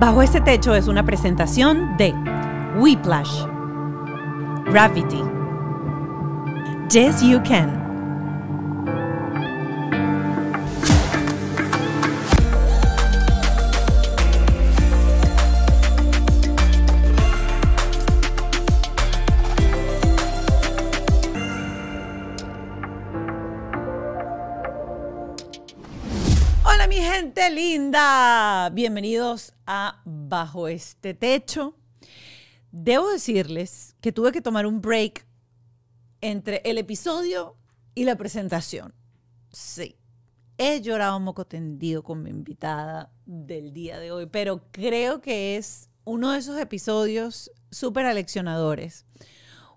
Bajo este techo es una presentación de Whiplash, Gravity, Yes You Can, Bienvenidos a Bajo este Techo. Debo decirles que tuve que tomar un break entre el episodio y la presentación. Sí, he llorado un tendido con mi invitada del día de hoy, pero creo que es uno de esos episodios súper aleccionadores.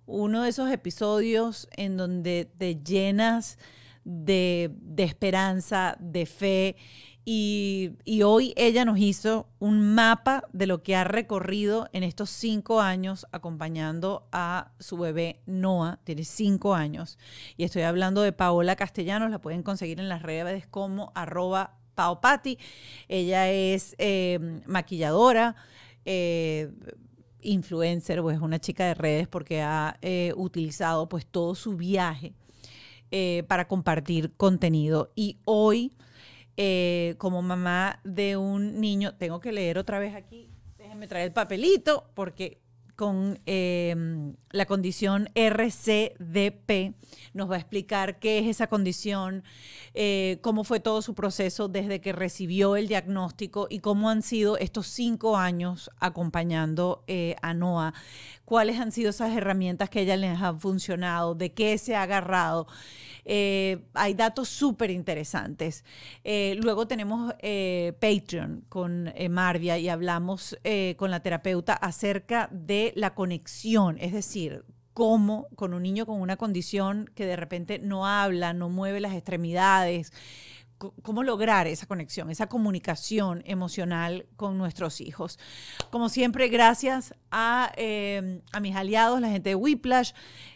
Uno de esos episodios en donde te llenas de, de esperanza, de fe y, hoy ella nos hizo un mapa de lo que ha recorrido en estos cinco años acompañando a su bebé Noah, tiene cinco años. Y estoy hablando de Paola Castellanos, la pueden conseguir en las redes como arroba paopati. Ella es eh, maquilladora. Eh, influencer influencer, es una chica de redes porque ha eh, utilizado pues todo su viaje para compartir contenido. Y hoy eh, como mamá de un niño, tengo que leer otra vez aquí, déjenme traer el papelito, porque con em, la condición RCDP. Nos va a explicar qué es esa condición, eh, cómo fue todo su proceso desde que recibió el diagnóstico y cómo han sido estos cinco años acompañando eh, a NOA, Cuáles han sido esas herramientas que ella les han funcionado, de qué se ha agarrado. Eh, hay datos súper interesantes. luego tenemos Patreon con Marvia y hablamos con la terapeuta acerca de la conexión, es decir, cómo con un niño con una condición que de repente no habla, no mueve las extremidades, cómo lograr esa conexión, esa comunicación emocional con nuestros hijos. Como siempre, gracias a, em, a mis aliados, la gente de Whiplash,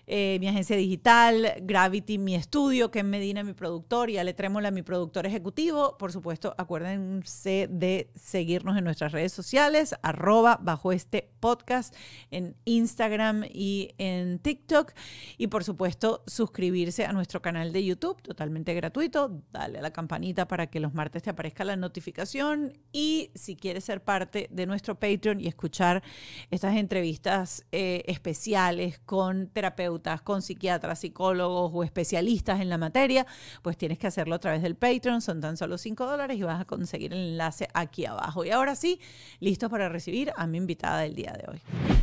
eh, mi agencia digital, Gravity, mi estudio, que es Medina, mi productor, y Ale Trémola, mi productor ejecutivo. Por supuesto, acuérdense de seguirnos en nuestras redes sociales, arroba bajo este podcast, en Instagram y en TikTok. Y por supuesto, suscribirse a nuestro canal de YouTube, totalmente gratuito. Dale a la campana para que los martes te aparezca la notificación. Y si quieres ser parte de nuestro Patreon y escuchar estas entrevistas eh, especiales con terapeutas, con psiquiatras, psicólogos o especialistas en la materia, pues tienes que hacerlo a través del Patreon. Son tan solo cinco dólares y vas a conseguir el enlace aquí abajo. Y ahora sí, listos para recibir a mi invitada del día de hoy.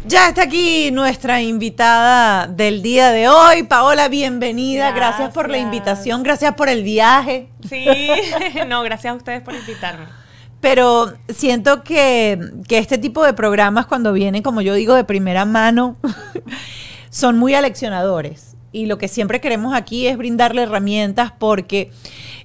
Ya está aquí nuestra invitada del día de hoy. Paola, bienvenida. gracias por la invitación. Gracias por el viaje. Sí, no, gracias a ustedes por invitarme. Pero siento que, este tipo de programas cuando vienen, como yo digo, de primera mano, son muy aleccionadores. Y lo que siempre queremos aquí es brindarle herramientas porque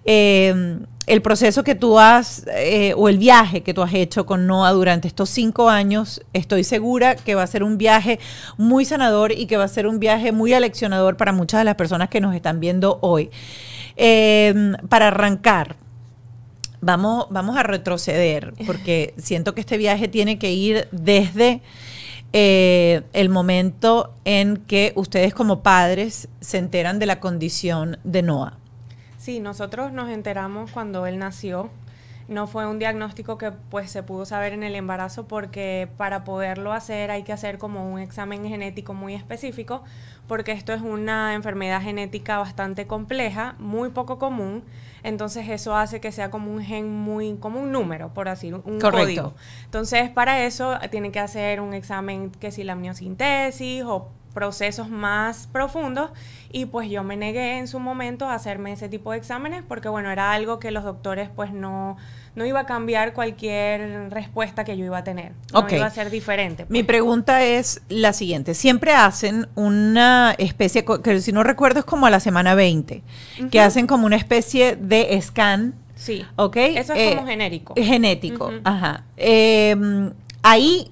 eh, el proceso que tú has, eh, o el viaje que tú has hecho con Noah durante estos cinco años, estoy segura que va a ser un viaje muy sanador y que va a ser un viaje muy aleccionador para muchas de las personas que nos están viendo hoy. Em, para arrancar, vamos, vamos a retroceder, porque siento que este viaje tiene que ir desde eh, el momento en que ustedes como padres se enteran de la condición de Noah. Sí, nosotros nos enteramos cuando él nació no fue un diagnóstico que pues se pudo saber en el embarazo porque para poderlo hacer hay que hacer como un examen genético muy específico porque esto es una enfermedad genética bastante compleja, muy poco común, entonces eso hace que sea como un gen muy como un número, por así un código. Entonces, para eso tiene que hacer un examen que si la amniocentesis o procesos más profundos y pues yo me negué en su momento a hacerme ese tipo de exámenes porque bueno, era algo que los doctores pues no no iba a cambiar cualquier respuesta que yo iba a tener. No iba a ser diferente. Mi pues. pregunta es la siguiente. Siempre hacen una especie, que si no recuerdo es como a la semana 20, que hacen como una especie de scan. Sí. ¿Ok? Eso es como eh, genérico. Genético, ajá. Em, ahí,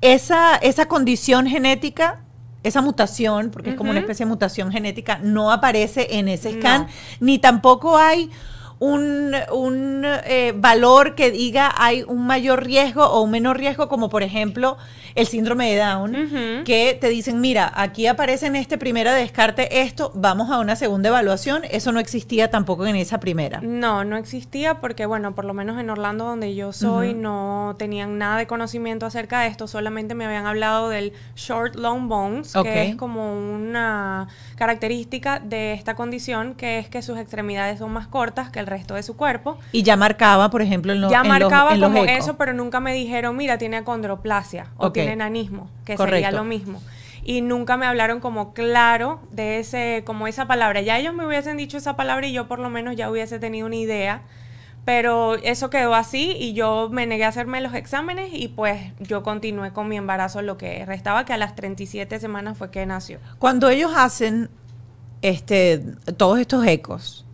esa, esa condición genética esa mutación, porque es como una especie de mutación genética, no aparece en ese scan, ni tampoco hay un, un eh, valor que diga hay un mayor riesgo o un menor riesgo, como por ejemplo el síndrome de Down, que te dicen, mira, aquí aparece en este primera descarte esto, vamos a una segunda evaluación. Eso no existía tampoco en esa primera. No, no existía porque, bueno, por lo menos en Orlando donde yo soy no tenían nada de conocimiento acerca de esto, solamente me habían hablado del short long bones, que es como una característica de esta condición, que es que sus extremidades son más cortas que el resto de su cuerpo. Y ya marcaba, por ejemplo, en, los ya marcaba los, eso, pero nunca me dijeron, mira, tiene acondroplasia enanismo, que sería lo mismo. Y nunca me hablaron como claro de ese, como esa palabra. Ya ellos me hubiesen dicho esa palabra y yo por lo menos ya hubiese tenido una idea. Pero eso quedó así y yo me negué a hacerme los exámenes y pues yo continué con mi embarazo lo que restaba, que a las 37 semanas fue que nació. Cuando ellos hacen este, todos estos ecos,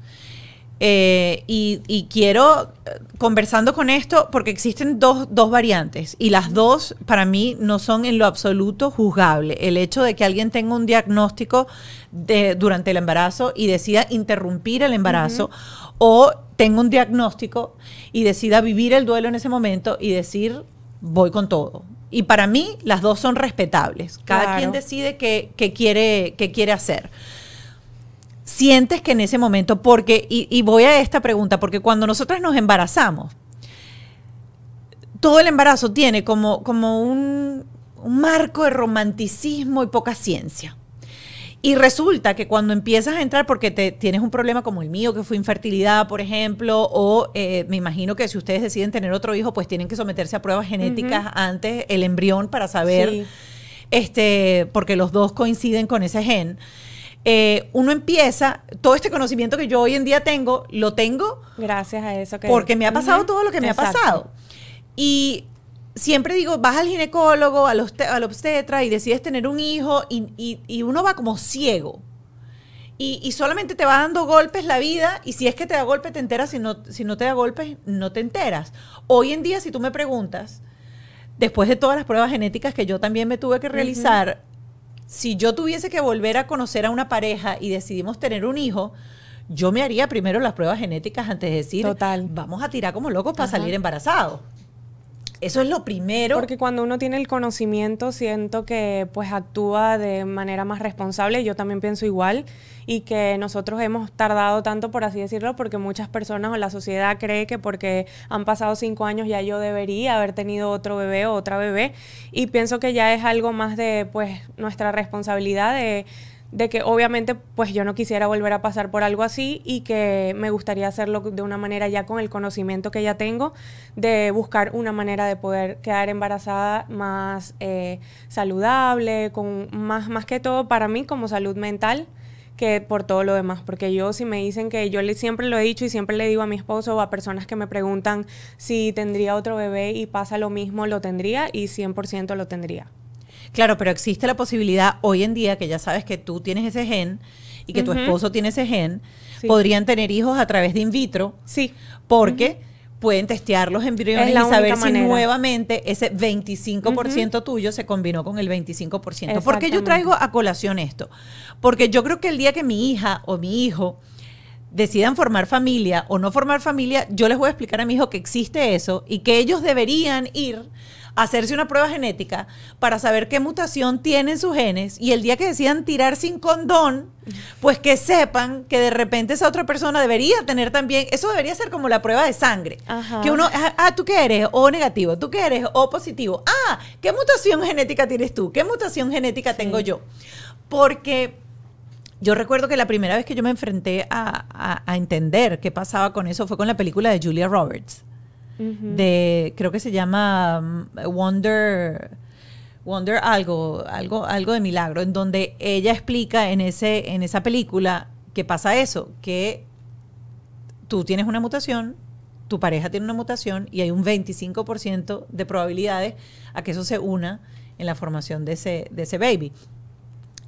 eh, y, quiero, eh, conversando con esto, porque existen dos, variantes y las dos para mí no son en lo absoluto juzgables. El hecho de que alguien tenga un diagnóstico de, durante el embarazo y decida interrumpir el embarazo o tenga un diagnóstico y decida vivir el duelo en ese momento y decir, voy con todo. Y para mí las dos son respetables. Cada quien decide qué, quiere, qué quiere hacer sientes que en ese momento, porque, y, voy a esta pregunta, porque cuando nosotras nos embarazamos, todo el embarazo tiene como, como un, marco de romanticismo y poca ciencia. Y resulta que cuando empiezas a entrar, porque te, tienes un problema como el mío, que fue infertilidad, por ejemplo, o eh, me imagino que si ustedes deciden tener otro hijo, pues tienen que someterse a pruebas genéticas antes, el embrión, para saber, este, porque los dos coinciden con ese gen. Eh, uno empieza, todo este conocimiento que yo hoy en día tengo, lo tengo. Gracias a eso. porque me ha pasado todo lo que me ha pasado. Y siempre digo, vas al ginecólogo, al, obstetra y decides tener un hijo y, uno va como ciego. Y, solamente te va dando golpes la vida y si es que te da golpe te enteras, si no, si no te da golpes no te enteras. Hoy en día si tú me preguntas, después de todas las pruebas genéticas que yo también me tuve que realizar, si yo tuviese que volver a conocer a una pareja y decidimos tener un hijo, yo me haría primero las pruebas genéticas antes de decir, vamos a tirar como locos para salir embarazados. Eso es lo primero. Porque cuando uno tiene el conocimiento, siento que pues actúa de manera más responsable. Yo también pienso igual. Y que nosotros hemos tardado tanto, por así decirlo, porque muchas personas o la sociedad cree que porque han pasado cinco años ya yo debería haber tenido otro bebé o otra bebé. Y pienso que ya es algo más de pues nuestra responsabilidad de de que obviamente pues yo no quisiera volver a pasar por algo así y que me gustaría hacerlo de una manera ya con el conocimiento que ya tengo, de buscar una manera de poder quedar embarazada más eh, saludable, con más, más que todo para mí como salud mental que por todo lo demás, porque yo si me dicen que yo le, siempre lo he dicho y siempre le digo a mi esposo o a personas que me preguntan si tendría otro bebé y pasa lo mismo, lo tendría y 100% lo tendría. Claro, pero existe la posibilidad hoy en día que ya sabes que tú tienes ese gen y que tu esposo tiene ese gen, podrían tener hijos a través de in vitro. Sí. Porque pueden testear los embriones y saber si nuevamente ese 25% tuyo se combinó con el 25%. ¿Por qué yo traigo a colación esto? Porque yo creo que el día que mi hija o mi hijo decidan formar familia o no formar familia, yo les voy a explicar a mi hijo que existe eso y que ellos deberían ir hacerse una prueba genética para saber qué mutación tienen sus genes y el día que decidan tirar sin condón, pues que sepan que de repente esa otra persona debería tener también, eso debería ser como la prueba de sangre, que uno, ah, ah, tú qué eres, o negativo, tú qué eres, o positivo, ah, ¿qué mutación genética tienes tú? ¿Qué mutación genética tengo yo? Porque yo recuerdo que la primera vez que yo me enfrenté a, entender qué pasaba con eso fue con la película de Julia Roberts de, creo que se llama mm, Wonder... Wonder algo, algo, algo de milagro, en donde ella explica en, ese, en esa película que pasa eso, que tú tienes una mutación, tu pareja tiene una mutación y hay un 25% de probabilidades a que eso se una en la formación de ese, de ese baby.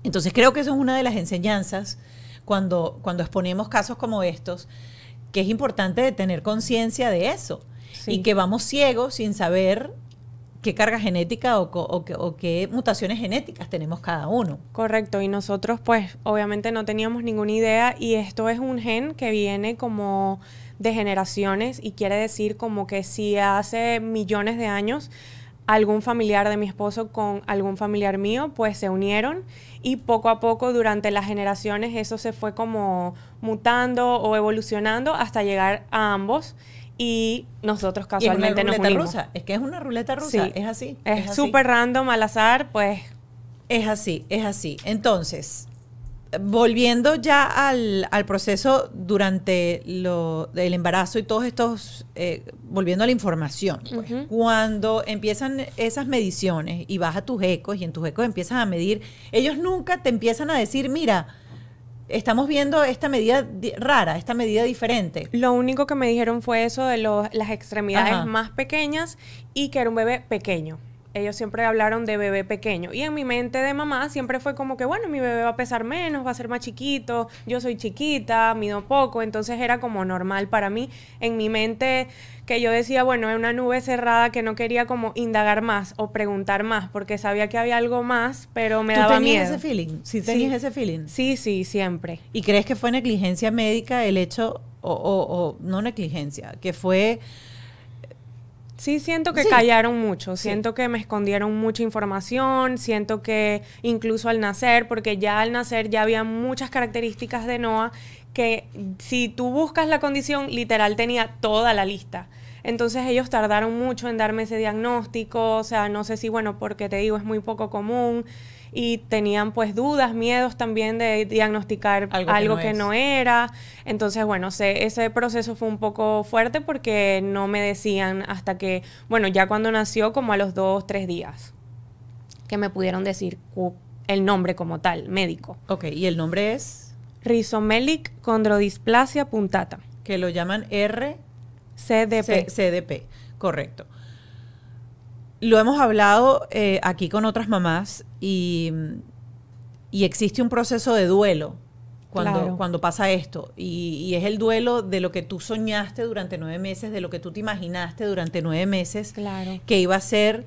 Entonces creo que eso es una de las enseñanzas cuando, cuando exponemos casos como estos, que es importante tener conciencia de eso y que vamos ciegos sin saber qué carga genética o, o, o, qué mutaciones genéticas tenemos cada uno. Correcto, y nosotros pues obviamente no teníamos ninguna idea y esto es un gen que viene como de generaciones y quiere decir como que si hace millones de años algún familiar de mi esposo con algún familiar mío pues se unieron y poco a poco durante las generaciones eso se fue como mutando o evolucionando hasta llegar a ambos y nosotros casualmente no es una ruleta Rusa. Es que es una ruleta rusa, es así. Es súper random al azar, pues. Es así, es así. Entonces, volviendo ya al, proceso durante lo, el embarazo y todos estos, eh, volviendo a la información, pues, cuando empiezan esas mediciones y vas a tus ecos y en tus ecos empiezas a medir, ellos nunca te empiezan a decir, mira, estamos viendo esta medida rara, esta medida diferente. Lo único que me dijeron fue eso de las extremidades más pequeñas y que era un bebé pequeño. Ellos siempre hablaron de bebé pequeño. Y en mi mente de mamá siempre fue como que, bueno, mi bebé va a pesar menos, va a ser más chiquito, yo soy chiquita, mido poco, entonces era como normal para mí. En mi mente que yo decía, bueno, es una nube cerrada que no quería como indagar más o preguntar más, porque sabía que había algo más, pero me ¿Tú daba tenías ese feeling? ¿Sí tenías sí. ese feeling? Sí, sí, siempre. ¿Y crees que fue negligencia médica el hecho, o, no negligencia, que fue... Sí, siento que callaron mucho, siento que me escondieron mucha información, siento que incluso al nacer, porque ya al nacer ya había muchas características de Noah que si tú buscas la condición, literal tenía toda la lista. Entonces ellos tardaron mucho en darme ese diagnóstico, o sea, no sé si, bueno, porque te digo, es muy poco común y tenían pues dudas, miedos también de diagnosticar algo, que, no, era. Entonces, bueno, ese proceso fue un poco fuerte porque no me decían hasta que, bueno, ya cuando nació, como a los dos, tres días, que me pudieron decir el nombre como tal, médico. Ok, ¿y el nombre es? Rizomelic chondrodisplasia puntata. Que lo llaman RCDP. CDP, correcto. Lo hemos hablado eh, aquí con otras mamás y, existe un proceso de duelo cuando, cuando pasa esto. Y, es el duelo de lo que tú soñaste durante nueve meses, de lo que tú te imaginaste durante nueve meses claro. que iba a ser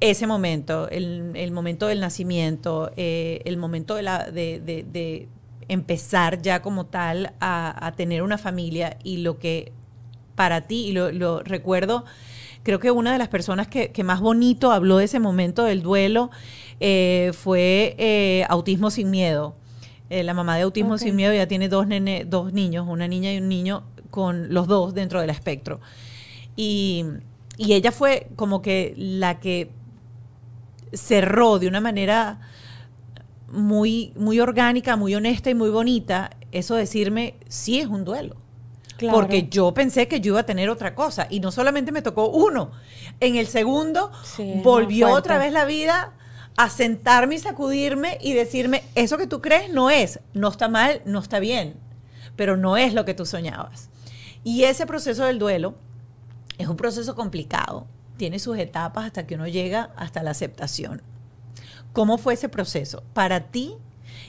ese momento, el, momento del nacimiento, eh, el momento de, la, de, empezar ya como tal a, tener una familia y lo que para ti, y lo, recuerdo, creo que una de las personas que, más bonito habló de ese momento del duelo eh, fue eh, Autismo sin Miedo. Eh, la mamá de Autismo sin Miedo ya tiene dos, dos niños, una niña y un niño, con los dos dentro del espectro. Y, y ella fue como que la que cerró de una manera muy, muy orgánica, muy honesta y muy bonita, eso decirme, sí es un duelo. Porque yo pensé que yo iba a tener otra cosa. Y no solamente me tocó uno. En el segundo volvió otra vez la vida a sentarme y sacudirme y decirme, eso que tú crees no es, no está mal, no está bien, pero no es lo que tú soñabas. Y ese proceso del duelo es un proceso complicado, tiene sus etapas hasta que uno llega hasta la aceptación. ¿Cómo fue ese proceso para ti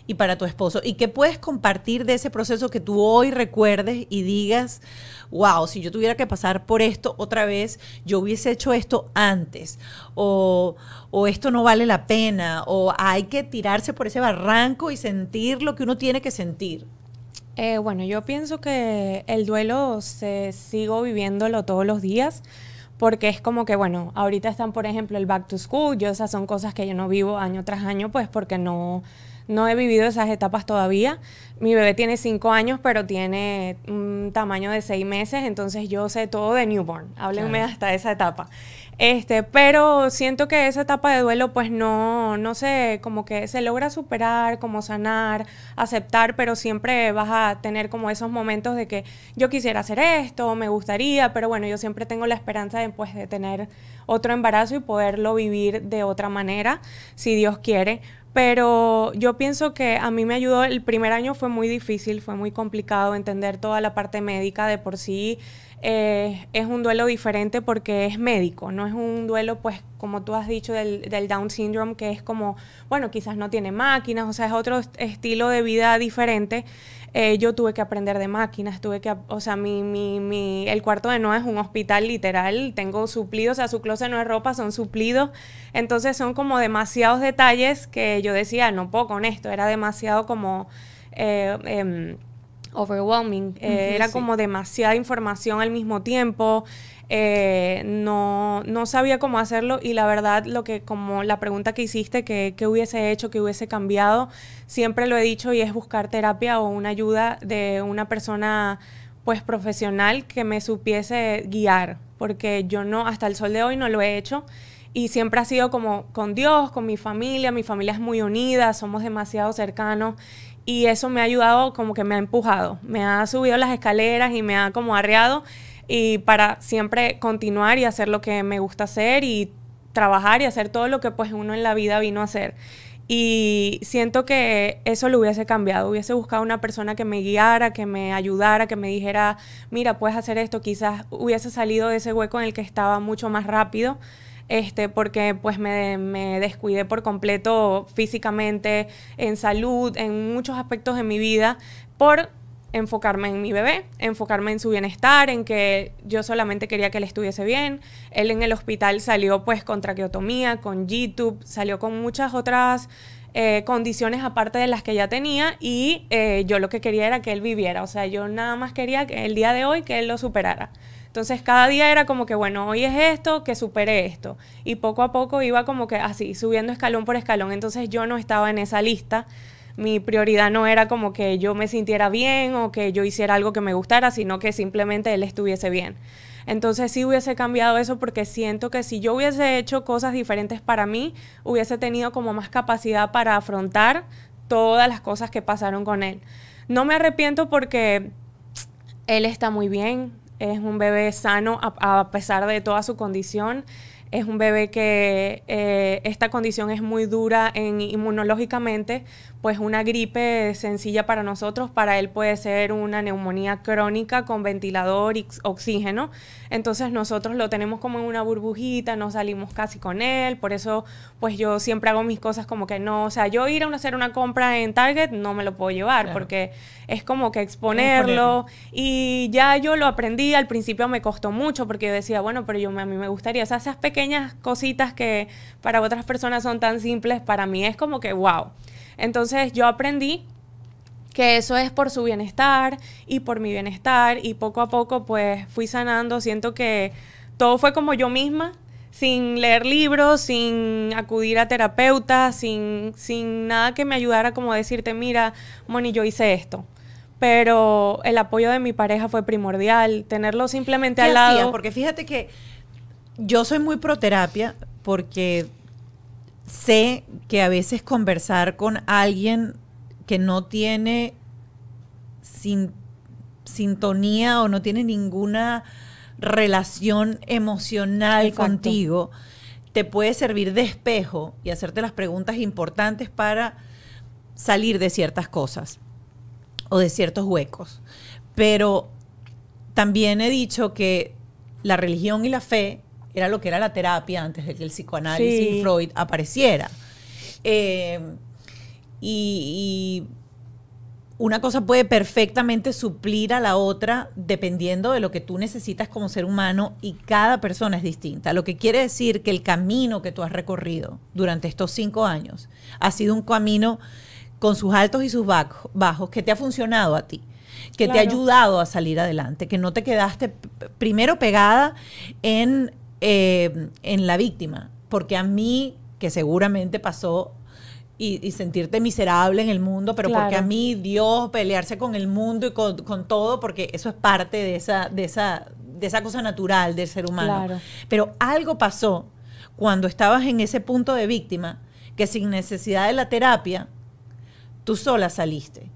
y para tu esposo? ¿Y qué puedes compartir de ese proceso que tú hoy recuerdes y digas, wow, si yo tuviera que pasar por esto otra vez, yo hubiese hecho esto antes, o, o, esto no vale la pena, o hay que tirarse por ese barranco y sentir lo que uno tiene que sentir? Eh, bueno, yo pienso que el duelo se sigo viviéndolo todos los días porque es como que, bueno, ahorita están, por ejemplo, el back to school, yo esas son cosas que yo no vivo año tras año, pues porque no, no he vivido esas etapas todavía. Mi bebé tiene cinco años, pero tiene un tamaño de seis meses, entonces yo sé todo de newborn. Háblenme hasta esa etapa. Este, pero siento que esa etapa de duelo, pues no, no sé, como que se logra superar, como sanar, aceptar, pero siempre vas a tener como esos momentos de que yo quisiera hacer esto, me gustaría, pero bueno, yo siempre tengo la esperanza de, pues, de tener otro embarazo y poderlo vivir de otra manera, si Dios quiere pero yo pienso que a mí me ayudó, el primer año fue muy difícil, fue muy complicado entender toda la parte médica de por sí. Eh, es un duelo diferente porque es médico, no es un duelo, pues, como tú has dicho, del, del, Down syndrome, que es como, bueno, quizás no tiene máquinas, o sea, es otro estilo de vida diferente. Eh, yo tuve que aprender de máquinas, tuve que, o sea, mi, el cuarto de no es un hospital literal, tengo suplidos, o sea, su closet no es ropa, son suplidos, entonces son como demasiados detalles que yo decía, no puedo con esto, era demasiado como... Eh, em, overwhelming, eh, era como demasiada información al mismo tiempo, eh, no, no, sabía cómo hacerlo y la verdad, lo que como la pregunta que hiciste, que, hubiese hecho, que hubiese cambiado, siempre lo he dicho y es buscar terapia o una ayuda de una persona pues profesional que me supiese guiar, porque yo no, hasta el sol de hoy no lo he hecho y siempre ha sido como con Dios, con mi familia, mi familia es muy unida, somos demasiado cercanos y eso me ha ayudado como que me ha empujado, me ha subido las escaleras y me ha como arreado y para siempre continuar y hacer lo que me gusta hacer y trabajar y hacer todo lo que pues uno en la vida vino a hacer. Y siento que eso lo hubiese cambiado, hubiese buscado una persona que me guiara, que me ayudara, que me dijera, mira, puedes hacer esto, quizás hubiese salido de ese hueco en el que estaba mucho más rápido. Este, porque pues me, me descuidé por completo físicamente, en salud, en muchos aspectos de mi vida, por enfocarme en mi bebé, enfocarme en su bienestar, en que yo solamente quería que él estuviese bien. Él en el hospital salió pues con traqueotomía, con G-tube, salió con muchas otras eh, condiciones aparte de las que ya tenía y eh, yo lo que quería era que él viviera, o sea, yo nada más quería que el día de hoy que él lo superara. Entonces cada día era como que, bueno, hoy es esto, que supere esto. Y poco a poco iba como que así, subiendo escalón por escalón. Entonces yo no estaba en esa lista mi prioridad no era como que yo me sintiera bien o que yo hiciera algo que me gustara, sino que simplemente él estuviese bien. Entonces sí hubiese cambiado eso porque siento que si yo hubiese hecho cosas diferentes para mí, hubiese tenido como más capacidad para afrontar todas las cosas que pasaron con él. No me arrepiento porque él está muy bien, es un bebé sano a, pesar de toda su condición es un bebé que eh, esta condición es muy dura en, inmunológicamente, pues una gripe sencilla para nosotros, para él puede ser una neumonía crónica con ventilador y oxígeno. Entonces nosotros lo tenemos como en una burbujita, no salimos casi con él, por eso pues yo siempre hago mis cosas como que no, o sea, yo ir a hacer una compra en Target no me lo puedo llevar porque es como que exponerlo y ya yo lo aprendí, al principio me costó mucho porque yo decía, bueno, pero yo a mí me gustaría, o sea, esas pequeñas cositas que para otras personas son tan simples, para mí es como que wow. Entonces yo aprendí que eso es por su bienestar y por mi bienestar y poco a poco pues fui sanando, siento que todo fue como yo misma, sin leer libros, sin acudir a terapeutas, sin, sin nada que me ayudara como decirte, mira, Moni, yo hice esto. Pero el apoyo de mi pareja fue primordial, tenerlo simplemente al lado. Porque fíjate que yo soy muy pro terapia porque sé que a veces conversar con alguien que no tiene sin, sintonía o no tiene ninguna relación emocional contigo, te puede servir de espejo y hacerte las preguntas importantes para salir de ciertas cosas o de ciertos huecos. Pero también he dicho que la religión y la fe era lo que era la terapia antes de que el psicoanálisis Freud apareciera. Eh, y, una cosa puede perfectamente suplir a la otra dependiendo de lo que tú necesitas como ser humano y cada persona es distinta. Lo que quiere decir que el camino que tú has recorrido durante estos cinco años ha sido un camino con sus altos y sus bajos que te ha funcionado a ti que te ha ayudado a salir adelante, que no te quedaste primero pegada en Em, en la víctima, porque a mí, que seguramente pasó, y, sentirte miserable en el mundo, pero porque a mí Dios pelearse con el mundo y con, todo, porque eso es parte de esa, de esa, de esa cosa natural del ser humano. Pero algo pasó cuando estabas en ese punto de víctima que sin necesidad de la terapia, tú sola saliste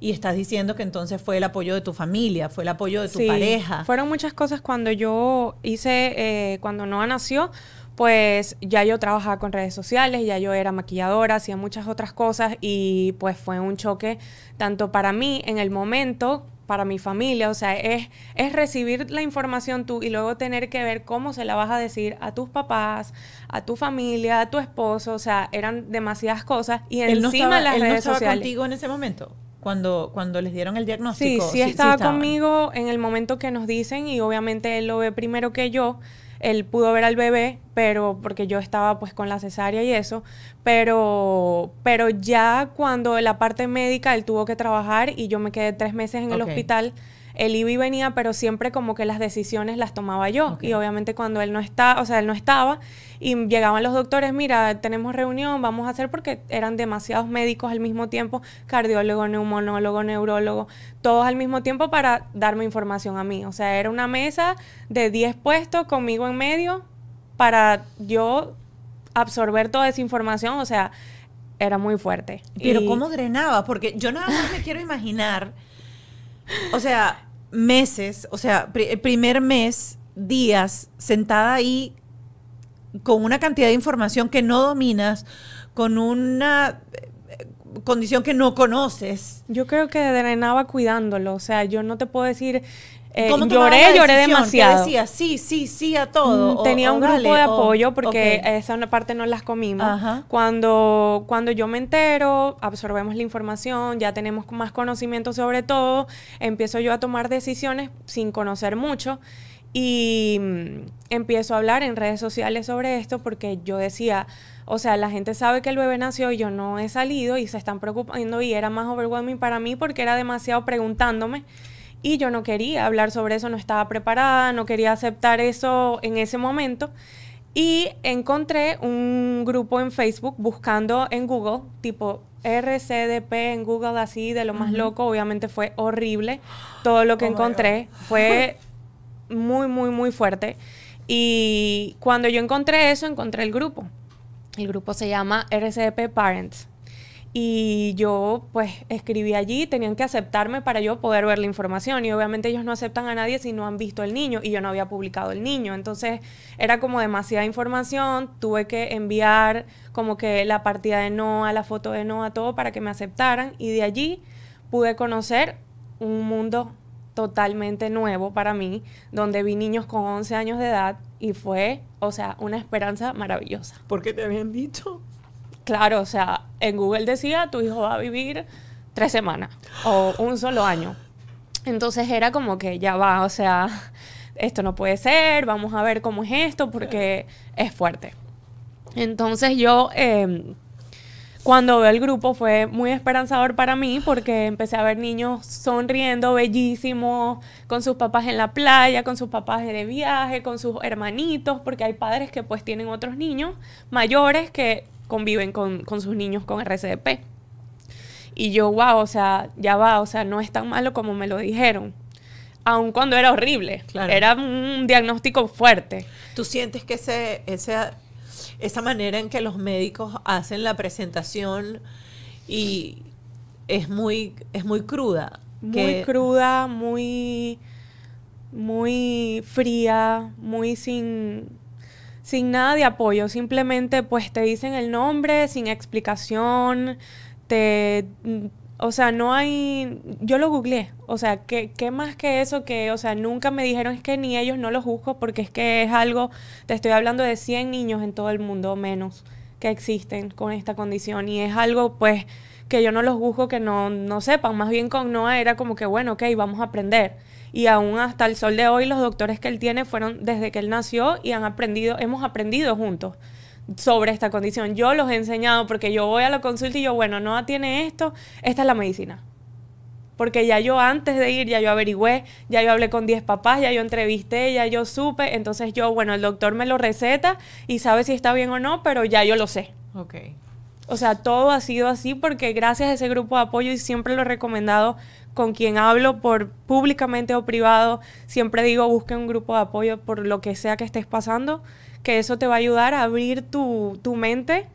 y estás diciendo que entonces fue el apoyo de tu familia, fue el apoyo de tu pareja. Fueron muchas cosas cuando yo hice, eh, cuando Noah nació, pues ya yo trabajaba con redes sociales, ya yo era maquilladora, hacía muchas otras cosas y pues fue un choque tanto para mí en el momento para mi familia, o sea, es, es recibir la información tú y luego tener que ver cómo se la vas a decir a tus papás, a tu familia, a tu esposo, o sea, eran demasiadas cosas y encima las él redes no estaba sociales. contigo en ese momento? cuando, cuando les dieron el diagnóstico. Sí, sí, estaba conmigo en el momento que nos dicen y obviamente él lo ve primero que yo. Él pudo ver al bebé, pero porque yo estaba pues con la cesárea y eso, pero, pero ya cuando la parte médica él tuvo que trabajar y yo me quedé tres meses en el hospital el IBI venía, pero siempre como que las decisiones las tomaba yo. Y obviamente cuando él no está, o sea, él no estaba, y llegaban los doctores, mira, tenemos reunión, vamos a hacer, porque eran demasiados médicos al mismo tiempo, cardiólogo, neumonólogo, neurólogo, todos al mismo tiempo para darme información a mí. O sea, era una mesa de 10 puestos conmigo en medio para yo absorber toda esa información, o sea, era muy fuerte. Pero ¿cómo drenaba? Porque yo nada más me quiero imaginar, o sea, meses, o sea, el primer mes, días, sentada ahí con una cantidad de información que no dominas, con una eh, condición que no conoces. Yo creo que drenaba cuidándolo, o sea, yo no te puedo decir, eh, lloré, lloré demasiado. decía sí, sí, sí a todo. Mm, tenía un grupo de apoyo porque esa parte no las comimos. Cuando, cuando yo me entero, absorbemos la información, ya tenemos más conocimiento sobre todo, empiezo yo a tomar decisiones sin conocer mucho y mm, empiezo a hablar en redes sociales sobre esto porque yo decía, o sea, la gente sabe que el bebé nació y yo no he salido y se están preocupando y era más overwhelming para mí porque era demasiado preguntándome. Y yo no quería hablar sobre eso, no estaba preparada, no quería aceptar eso en ese momento. Y encontré un grupo en Facebook buscando en Google, tipo RCDP en Google, así de lo más loco. Obviamente fue horrible. Todo lo que oh encontré fue muy, muy, muy fuerte. Y cuando yo encontré eso, encontré el grupo. El grupo se llama RCDP Parents. Y yo pues escribí allí, tenían que aceptarme para yo poder ver la información. Y obviamente ellos no aceptan a nadie si no han visto el niño y yo no había publicado el niño. Entonces era como demasiada información, tuve que enviar como que la partida de Noah, la foto de Noah, todo para que me aceptaran. Y de allí pude conocer un mundo totalmente nuevo para mí, donde vi niños con 11 años de edad y fue, o sea, una esperanza maravillosa. ¿Por qué te habían dicho? Claro, o sea, en Google decía, tu hijo va a vivir tres semanas o un solo año. Entonces era como que ya va, o sea, esto no puede ser, vamos a ver cómo es esto, porque es fuerte. Entonces yo em, cuando veo el grupo fue muy esperanzador para mí porque empecé a ver niños sonriendo, bellísimos, con sus papás en la playa, con sus papás de viaje, con sus hermanitos, porque hay padres que pues tienen otros niños mayores que conviven con, sus niños con RCDP. Y yo, wow, o sea, ya va, o sea, no es tan malo como me lo dijeron aun cuando era horrible. Era un diagnóstico fuerte. ¿Tú sientes que ese, ese esa manera en que los médicos hacen la presentación y es muy, es muy cruda. Muy cruda, muy, muy fría, muy sin, sin nada de apoyo. Simplemente pues te dicen el nombre sin explicación, te o sea, no hay, yo lo googleé, o sea, ¿qué, más que eso que, o sea, nunca me dijeron es que ni ellos no los juzgo porque es que es algo, te estoy hablando de 100 niños en todo el mundo menos que existen con esta condición y es algo pues que yo no los juzgo que no, no sepan, más bien con Noah era como que bueno, ok, vamos a aprender y aún hasta el sol de hoy los doctores que él tiene fueron desde que él nació y han aprendido, hemos aprendido juntos sobre esta condición. Yo los he enseñado porque yo voy a la consulta y yo, bueno, no tiene esto, esta es la medicina. Porque ya yo antes de ir, ya yo averigüé, ya yo hablé con 10 papás, ya yo entrevisté, ya yo supe. Entonces yo, bueno, el doctor me lo receta y sabe si está bien o no, pero ya yo lo sé. Ok. O sea, todo ha sido así porque gracias a ese grupo de apoyo y siempre lo he recomendado con quien hablo por públicamente o privado, siempre digo busque un grupo de apoyo por lo que sea que estés pasando que eso te va a ayudar a abrir tu, mente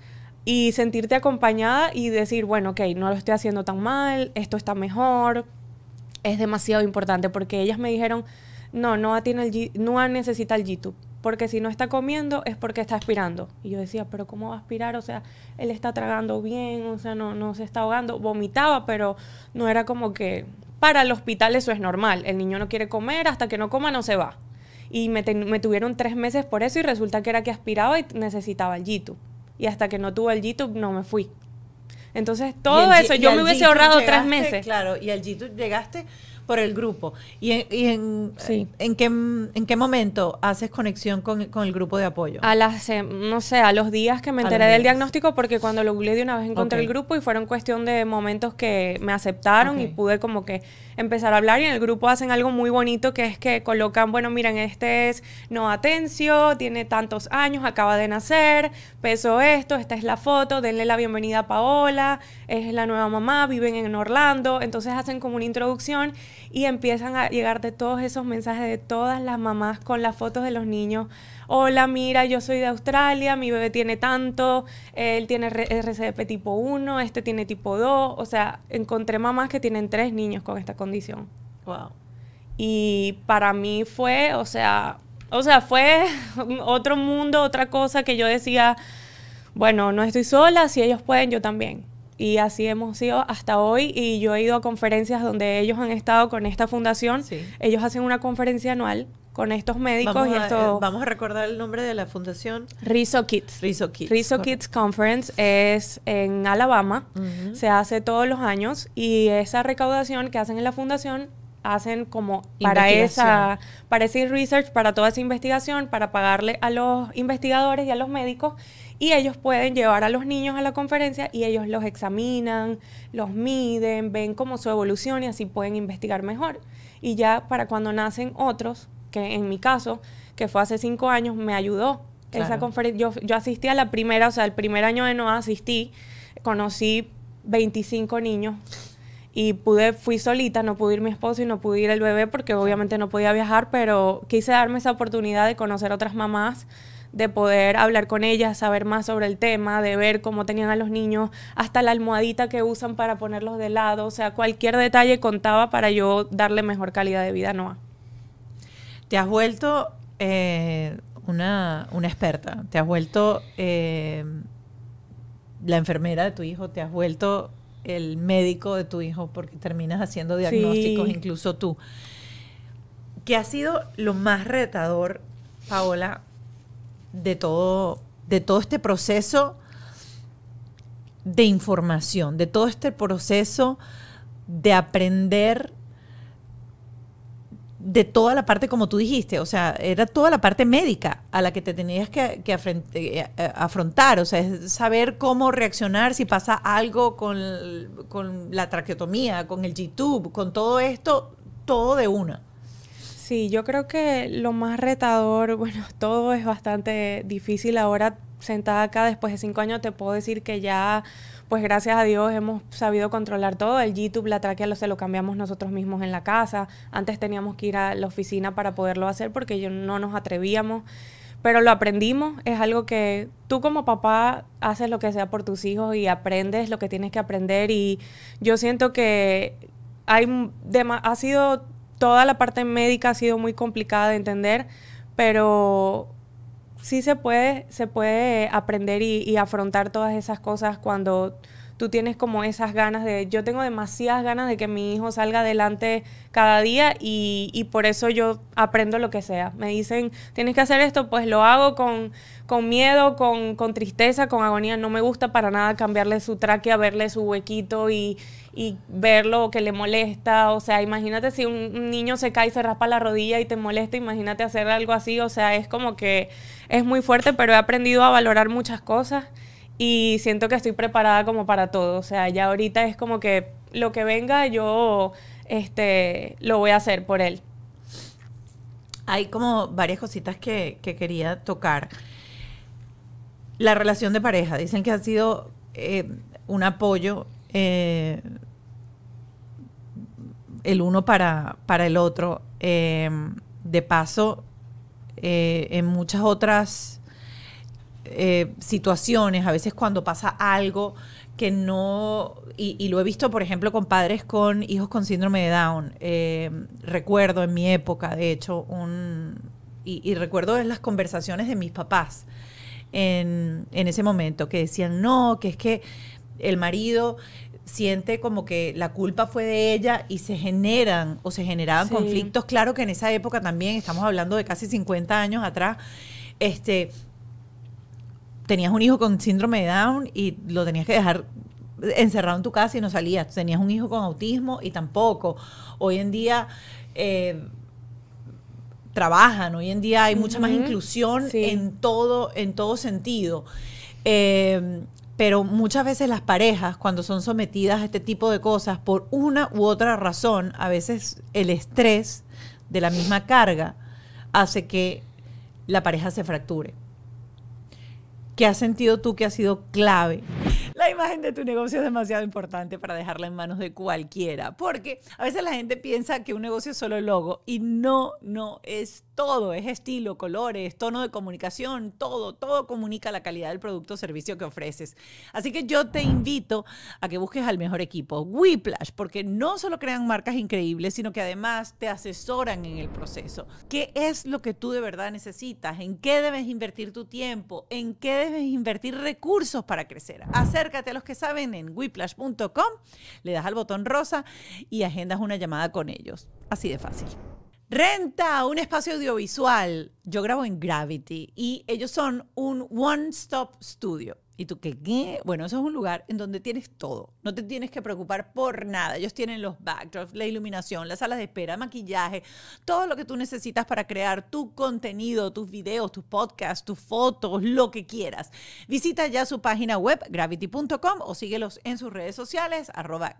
y sentirte acompañada y decir, bueno, ok, no lo estoy haciendo tan mal, esto está mejor, es demasiado importante porque ellas me dijeron, no, no tiene el G tube necesita el porque si no está comiendo es porque está aspirando. Y yo decía, pero ¿cómo va a aspirar? O sea, él está tragando bien, o sea, no, no se está ahogando. Vomitaba, pero no era como que para el hospital eso es normal. El niño no quiere comer, hasta que no coma no se va y me, me, tuvieron tres meses por eso y resulta que era que aspiraba y necesitaba el g Y hasta que no tuve el g no me fui. Entonces todo eso, yo me hubiese ahorrado tres meses. Claro, y el g llegaste por el grupo. ¿Y, en, en, en, qué, en qué momento haces conexión con, con el grupo de apoyo? A las, eh, no sé, a los días que me enteré del diagnóstico, porque cuando lo googleé de una vez encontré el grupo y fueron cuestión de momentos que me aceptaron y pude como que empezar a hablar. Y en el grupo hacen algo muy bonito que es que colocan, bueno, miren, este es no Atencio, tiene tantos años, acaba de nacer, peso esto, esta es la foto, denle la bienvenida a Paola, es la nueva mamá, viven en Orlando. Entonces hacen como una introducción y empiezan a llegarte todos esos mensajes de todas las mamás con las fotos de los niños. Hola, mira, yo soy de Australia, mi bebé tiene tanto, él tiene RCP eh, tipo 1, este tiene tipo 2. O sea, encontré mamás que tienen tres niños con esta condición. Wow. Y para mí fue, o sea, o sea, fue otro mundo, otra cosa que yo decía, bueno, no estoy sola, si ellos pueden, yo también y así hemos sido hasta hoy y yo he ido a conferencias donde ellos han estado con esta fundación. Ellos hacen una conferencia anual con estos médicos vamos y esto... Eh, vamos a recordar el nombre de la fundación. Riso Kids. Riso Kids. Conference es en Alabama, se hace todos los años y esa recaudación que hacen en la fundación hacen como para esa para ese research, para toda esa investigación, para pagarle a los investigadores y a los médicos y ellos pueden llevar a los niños a la conferencia y ellos los examinan, los miden, ven cómo su evolución y así pueden investigar mejor. Y ya para cuando nacen otros, que en mi caso, que fue hace cinco años, me ayudó. Esa conferencia, yo, asistí a la primera, o sea, el primer año de no asistí, conocí 25 niños y pude, fui solita, no pude ir mi esposo y no pude ir el bebé porque obviamente no podía viajar, pero quise darme esa oportunidad de conocer otras mamás de poder hablar con ellas, saber más sobre el tema, de ver cómo tenían a los niños, hasta la almohadita que usan para ponerlos de lado, o sea, cualquier detalle contaba para yo darle mejor calidad de vida a Noah. Te has vuelto eh, una, experta, te has vuelto eh, la enfermera de tu hijo, te has vuelto el médico de tu hijo, porque terminas haciendo diagnósticos, incluso tú. ¿Qué ha sido lo más retador, Paola, de todo, de todo este proceso de información, de todo este proceso de aprender de toda la parte, como tú dijiste, o sea, era toda la parte médica a la que te tenías que, eh, eh, afrontar, o sea, es saber cómo reaccionar si pasa algo con, con la traqueotomía, con el G-tube, con todo esto, todo de una. Sí, yo creo que lo más retador, bueno, todo es bastante difícil ahora sentada acá después de cinco años, te puedo decir que ya, pues gracias a Dios hemos sabido controlar todo. El YouTube, la tráquea, lo, se lo cambiamos nosotros mismos en la casa. Antes teníamos que ir a la oficina para poderlo hacer porque yo, no nos atrevíamos. Pero lo aprendimos, es algo que tú como papá haces lo que sea por tus hijos y aprendes lo que tienes que aprender. Y yo siento que hay, ha sido toda la parte médica ha sido muy complicada de entender, pero sí se puede, se puede aprender y, y afrontar todas esas cosas cuando tú tienes como esas ganas de, yo tengo demasiadas ganas de que mi hijo salga adelante cada día y, y por eso yo aprendo lo que sea. Me dicen, tienes que hacer esto, pues lo hago con, con miedo, con, con, tristeza, con agonía. No me gusta para nada cambiarle su tráquea, verle su huequito y, y verlo que le molesta. O sea, imagínate si un, un niño se cae y se raspa la rodilla y te molesta, imagínate hacer algo así. O sea, es como que es muy fuerte, pero he aprendido a valorar muchas cosas y siento que estoy preparada como para todo. O sea, ya ahorita es como que lo que venga yo este, lo voy a hacer por él. Hay como varias cositas que, quería tocar. La relación de pareja, dicen que ha sido eh, un apoyo eh, el uno para, para el otro. Eh, de paso, en muchas otras eh, situaciones, a veces cuando pasa algo que no, y, lo he visto, por ejemplo, con padres con hijos con síndrome de Down. Eh, recuerdo en mi época, de hecho, un, y, recuerdo las conversaciones de mis papás en, ese momento, que decían, no, que es que el marido siente como que la culpa fue de ella y se generan o se generaban conflictos. Claro que en esa época también, estamos hablando de casi 50 años atrás, este, tenías un hijo con síndrome de Down y lo tenías que dejar encerrado en tu casa y no salías. Tenías un hijo con autismo y tampoco. Hoy en día eh, trabajan, hoy en día hay mucha más inclusión en, todo, en todo sentido. Eh, pero muchas veces las parejas, cuando son sometidas a este tipo de cosas, por una u otra razón, a veces el estrés de la misma carga hace que la pareja se fracture que has sentido tú que ha sido clave? La imagen de tu negocio es demasiado importante para dejarla en manos de cualquiera, porque a veces la gente piensa que un negocio es solo el logo y no, no es todo es estilo, colores, tono de comunicación, todo, todo comunica la calidad del producto o servicio que ofreces. Así que yo te invito a que busques al mejor equipo, Whiplash, porque no solo crean marcas increíbles, sino que además te asesoran en el proceso. ¿Qué es lo que tú de verdad necesitas? ¿En qué debes invertir tu tiempo? ¿En qué debes invertir recursos para crecer? Acércate a los que saben en whiplash.com, le das al botón rosa y agendas una llamada con ellos. Así de fácil. Renta, un espacio audiovisual. Yo grabo en Gravity y ellos son un one-stop studio. ¿Y tú qué, Bueno, eso es un lugar en donde tienes todo. No te tienes que preocupar por nada. Ellos tienen los backdrops, la iluminación, las salas de espera, maquillaje, todo lo que tú necesitas para crear tu contenido, tus videos, tus podcasts, tus fotos, lo que quieras. Visita ya su página web, gravity.com, o síguelos en sus redes sociales,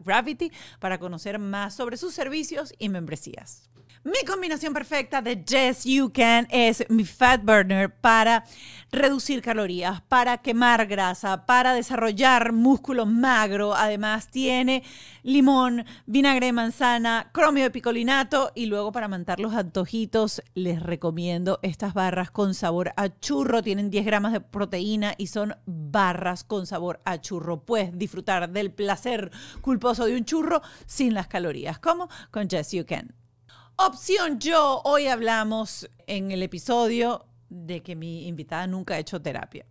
gravity, para conocer más sobre sus servicios y membresías. Mi combinación perfecta de Yes You Can es mi fat burner para reducir calorías, para quemar grasa, para desarrollar músculo magro. Además tiene limón, vinagre de manzana, cromio de picolinato y luego para mantar los antojitos les recomiendo estas barras con sabor a churro. Tienen 10 gramas de proteína y son barras con sabor a churro. Puedes disfrutar del placer culposo de un churro sin las calorías, ¿Cómo? con Yes You Can. Opción yo, hoy hablamos en el episodio de que mi invitada nunca ha hecho terapia,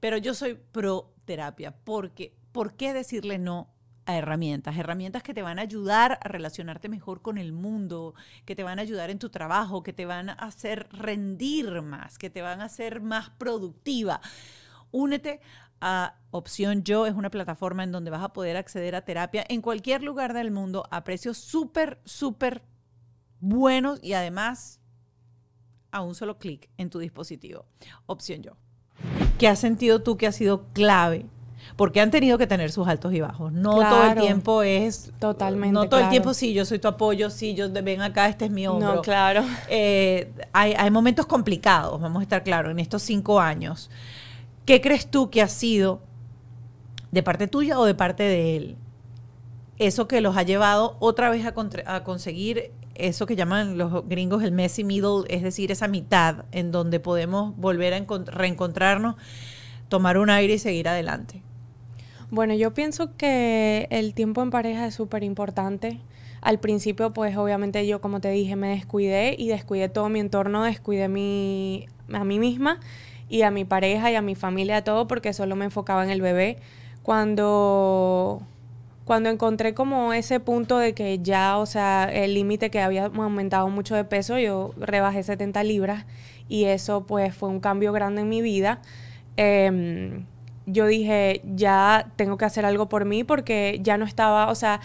pero yo soy pro terapia porque ¿por qué decirle no a herramientas, herramientas que te van a ayudar a relacionarte mejor con el mundo, que te van a ayudar en tu trabajo, que te van a hacer rendir más, que te van a hacer más productiva. Únete a Opción Yo, es una plataforma en donde vas a poder acceder a terapia en cualquier lugar del mundo a precios súper, súper buenos y además a un solo clic en tu dispositivo. Opción yo. ¿Qué has sentido tú que ha sido clave? Porque han tenido que tener sus altos y bajos. No todo el tiempo es. Totalmente. No todo el tiempo, sí, yo soy tu apoyo, sí, yo ven acá, este es mi hombro. No, claro. Eh, hay, momentos complicados, vamos a estar claros, en estos cinco años. ¿Qué crees tú que ha sido de parte tuya o de parte de él? Eso que los ha llevado otra vez a conseguir eso que llaman los gringos el messy middle, es decir, esa mitad en donde podemos volver a reencontrarnos, tomar un aire y seguir adelante? Bueno, yo pienso que el tiempo en pareja es súper importante. Al principio, pues obviamente yo, como te dije, me descuidé y descuidé todo mi entorno, descuidé a mí misma y a mi pareja y a mi familia, a todo, porque solo me enfocaba en el bebé. Cuando cuando encontré como ese punto de que ya, o sea, el límite que había aumentado mucho de peso, yo rebajé 70 libras y eso pues fue un cambio grande en mi vida. Em, yo dije, ya tengo que hacer algo por mí porque ya no estaba, o sea,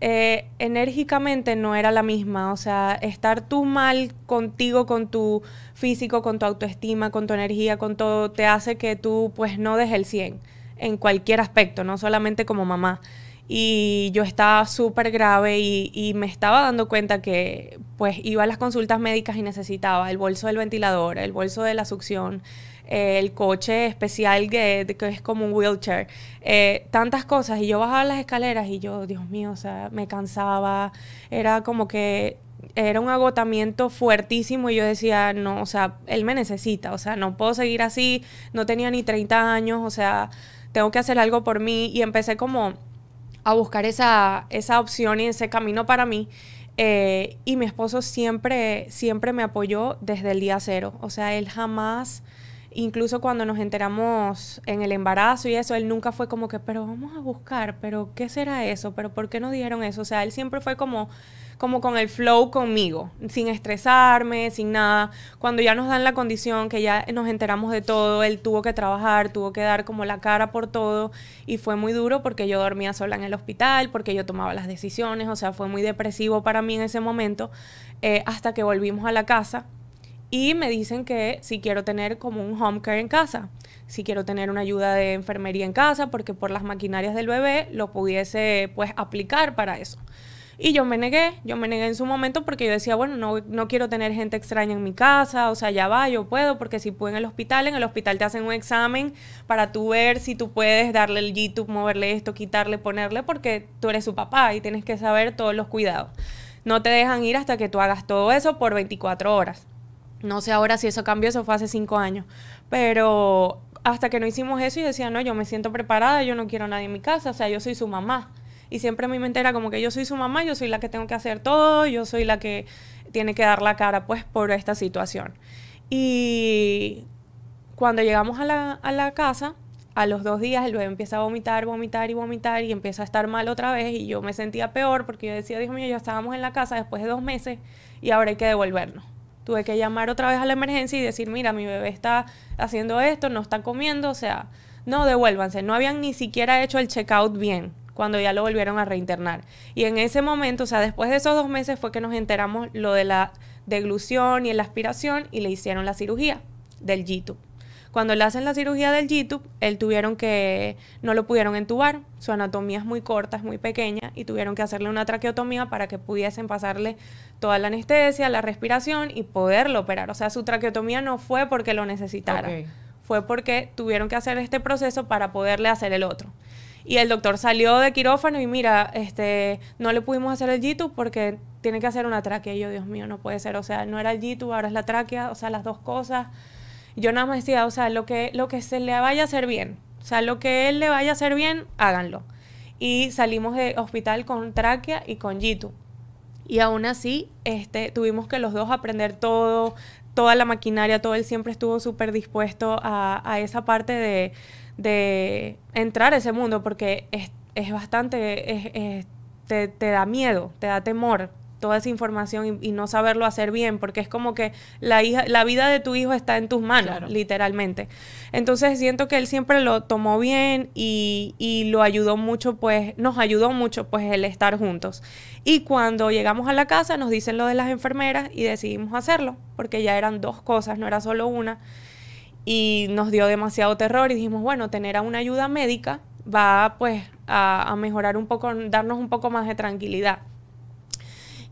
eh, enérgicamente no era la misma, o sea, estar tú mal contigo, con tu físico, con tu autoestima, con tu energía, con todo, te hace que tú pues no des el 100 en cualquier aspecto, no solamente como mamá y yo estaba súper grave y, me estaba dando cuenta que pues iba a las consultas médicas y necesitaba el bolso del ventilador, el bolso de la succión, eh, el coche especial que, que, es como un wheelchair, eh, tantas cosas. Y yo bajaba las escaleras y yo, Dios mío, o sea, me cansaba, era como que era un agotamiento fuertísimo y yo decía, no, o sea, él me necesita, o sea, no puedo seguir así, no tenía ni 30 años, o sea, tengo que hacer algo por mí y empecé como a buscar esa, esa opción y ese camino para mí. Eh, y mi esposo siempre, siempre me apoyó desde el día cero. O sea, él jamás, incluso cuando nos enteramos en el embarazo y eso, él nunca fue como que, pero vamos a buscar, pero ¿qué será eso? ¿Pero por qué no dijeron eso? O sea, él siempre fue como como con el flow conmigo, sin estresarme, sin nada. Cuando ya nos dan la condición, que ya nos enteramos de todo, él tuvo que trabajar, tuvo que dar como la cara por todo y fue muy duro porque yo dormía sola en el hospital, porque yo tomaba las decisiones, o sea, fue muy depresivo para mí en ese momento, eh, hasta que volvimos a la casa y me dicen que si quiero tener como un home care en casa, si quiero tener una ayuda de enfermería en casa, porque por las maquinarias del bebé lo pudiese pues aplicar para eso. Y yo me negué, yo me negué en su momento porque yo decía, bueno, no, quiero tener gente extraña en mi casa, o sea, ya va, yo puedo, porque si puedo en el hospital, en el hospital te hacen un examen para tú ver si tú puedes darle el YouTube, moverle esto, quitarle, ponerle, porque tú eres su papá y tienes que saber todos los cuidados. No te dejan ir hasta que tú hagas todo eso por 24 horas. No sé ahora si eso cambió, eso fue hace cinco años. Pero hasta que no hicimos eso y decía, no, yo me siento preparada, yo no quiero nadie en mi casa, o sea, yo soy su mamá. Y siempre en mi mente era como que yo soy su mamá, yo soy la que tengo que hacer todo, yo soy la que tiene que dar la cara pues por esta situación. Y cuando llegamos a la, a la casa, a los dos días el bebé empieza a vomitar, vomitar y vomitar y empieza a estar mal otra vez y yo me sentía peor porque yo decía, Dios mío, ya estábamos en la casa después de dos meses y ahora hay que devolvernos. Tuve que llamar otra vez a la emergencia y decir, mira, mi bebé está haciendo esto, no está comiendo, o sea, no, devuélvanse. No habían ni siquiera hecho el checkout bien cuando ya lo volvieron a reinternar. Y en ese momento, o sea, después de esos dos meses fue que nos enteramos lo de la deglución y la aspiración y le hicieron la cirugía del G-tube. Cuando le hacen la cirugía del G-tube, él tuvieron que, no lo pudieron entubar, su anatomía es muy corta, es muy pequeña, y tuvieron que hacerle una traqueotomía para que pudiesen pasarle toda la anestesia, la respiración y poderlo operar. O sea, su traqueotomía no fue porque lo necesitara, fue porque tuvieron que hacer este proceso para poderle hacer el otro. Y el doctor salió de quirófano y mira, este, no le pudimos hacer el g porque tiene que hacer una tráquea. Y yo, Dios mío, no puede ser. O sea, no era el g ahora es la tráquea, o sea, las dos cosas. Yo nada más decía, o sea, lo que, lo que se le vaya a hacer bien, o sea, lo que él le vaya a hacer bien, háganlo. Y salimos de hospital con tráquea y con JITU. Y aún así, este, tuvimos que los dos aprender todo, toda la maquinaria, todo él siempre estuvo súper dispuesto a esa parte de de entrar a ese mundo porque es, es bastante, te, da miedo, te da temor toda esa información y, no saberlo hacer bien, porque es como que la, hija, la vida de tu hijo está en tus manos, literalmente. Entonces siento que él siempre lo tomó bien y, lo ayudó mucho, pues nos ayudó mucho pues el estar juntos. Y cuando llegamos a la casa nos dicen lo de las enfermeras y decidimos hacerlo, porque ya eran dos cosas, no era solo una y nos dio demasiado terror y dijimos, bueno, tener a una ayuda médica va pues a, mejorar un poco, darnos un poco más de tranquilidad.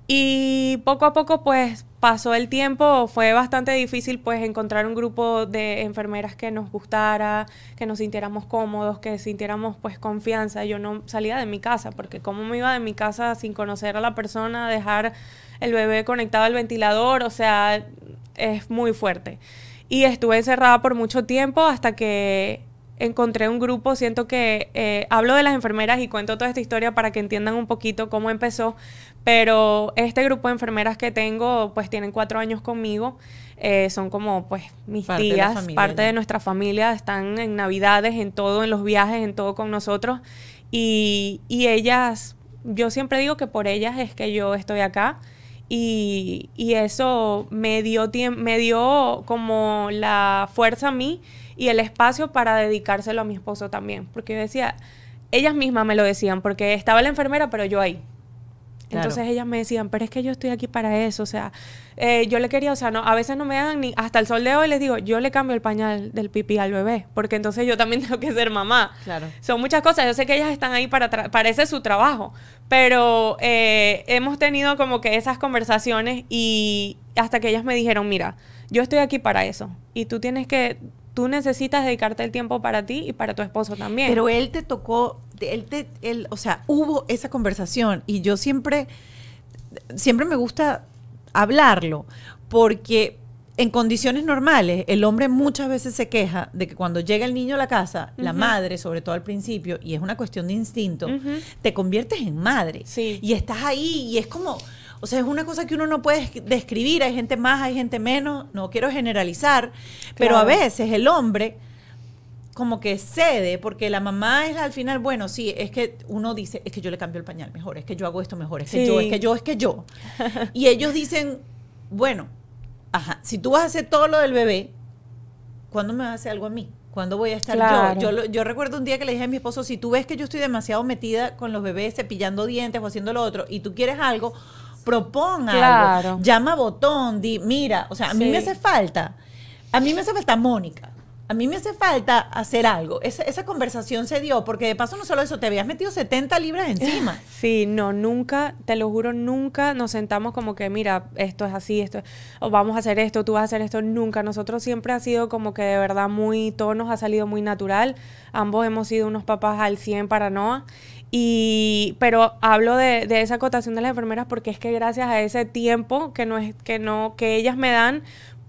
Y poco a poco pues pasó el tiempo, fue bastante difícil pues encontrar un grupo de enfermeras que nos gustara, que nos sintiéramos cómodos, que sintiéramos pues confianza. Yo no salía de mi casa porque cómo me iba de mi casa sin conocer a la persona, dejar el bebé conectado al ventilador, o sea, es muy fuerte y estuve encerrada por mucho tiempo hasta que encontré un grupo, siento que eh, hablo de las enfermeras y cuento toda esta historia para que entiendan un poquito cómo empezó, pero este grupo de enfermeras que tengo pues tienen cuatro años conmigo, eh, son como pues mis tías, parte de nuestra familia, están en navidades, en todo, en los viajes, en todo con nosotros y, y ellas, yo siempre digo que por ellas es que yo estoy acá y, y eso me dio, me dio como la fuerza a mí y el espacio para dedicárselo a mi esposo también. Porque yo decía, ellas mismas me lo decían, porque estaba la enfermera, pero yo ahí. Entonces ellas me decían, pero es que yo estoy aquí para eso, o sea, eh, yo le quería, o sea, no, a veces no me dan ni, hasta el sol y les digo, yo le cambio el pañal del pipí al bebé, porque entonces yo también tengo que ser mamá. Claro. Son muchas cosas, yo sé que ellas están ahí para, para ese su trabajo, pero eh, hemos tenido como que esas conversaciones y hasta que ellas me dijeron, mira, yo estoy aquí para eso y tú tienes que tú necesitas dedicarte el tiempo para ti y para tu esposo también. Pero él te tocó, él él, o sea, hubo esa conversación y yo siempre, siempre me gusta hablarlo porque en condiciones normales, el hombre muchas veces se queja de que cuando llega el niño a la casa, la madre, sobre todo al principio, y es una cuestión de instinto, te conviertes en madre. Y estás ahí y es como, o sea, es una cosa que uno no puede describir, hay gente más, hay gente menos, no quiero generalizar, pero a veces el hombre como que cede, porque la mamá es al final, bueno, sí, es que uno dice, es que yo le cambio el pañal mejor, es que yo hago esto mejor, es que yo, es que yo, es que yo. y ellos dicen, bueno, ajá, si tú vas a hacer todo lo del bebé, ¿cuándo me vas a hacer algo a mí? ¿Cuándo voy a estar yo? yo? Yo recuerdo un día que le dije a mi esposo, si tú ves que yo estoy demasiado metida con los bebés, cepillando dientes o haciendo lo otro, y tú quieres algo, proponga algo, llama Botón, di, mira, o sea, a mí me hace falta, a mí me hace falta Mónica a mí me hace falta hacer algo. Esa, esa, conversación se dio, porque de paso no solo eso, te habías metido 70 libras encima. Sí, no, nunca, te lo juro, nunca nos sentamos como que, mira, esto es así, esto, o vamos a hacer esto, tú vas a hacer esto, nunca. Nosotros siempre ha sido como que de verdad muy, todo nos ha salido muy natural. Ambos hemos sido unos papás al 100 para Noah. Y, pero hablo de, esa acotación de las enfermeras porque es que gracias a ese tiempo que no es, que no, que ellas me dan,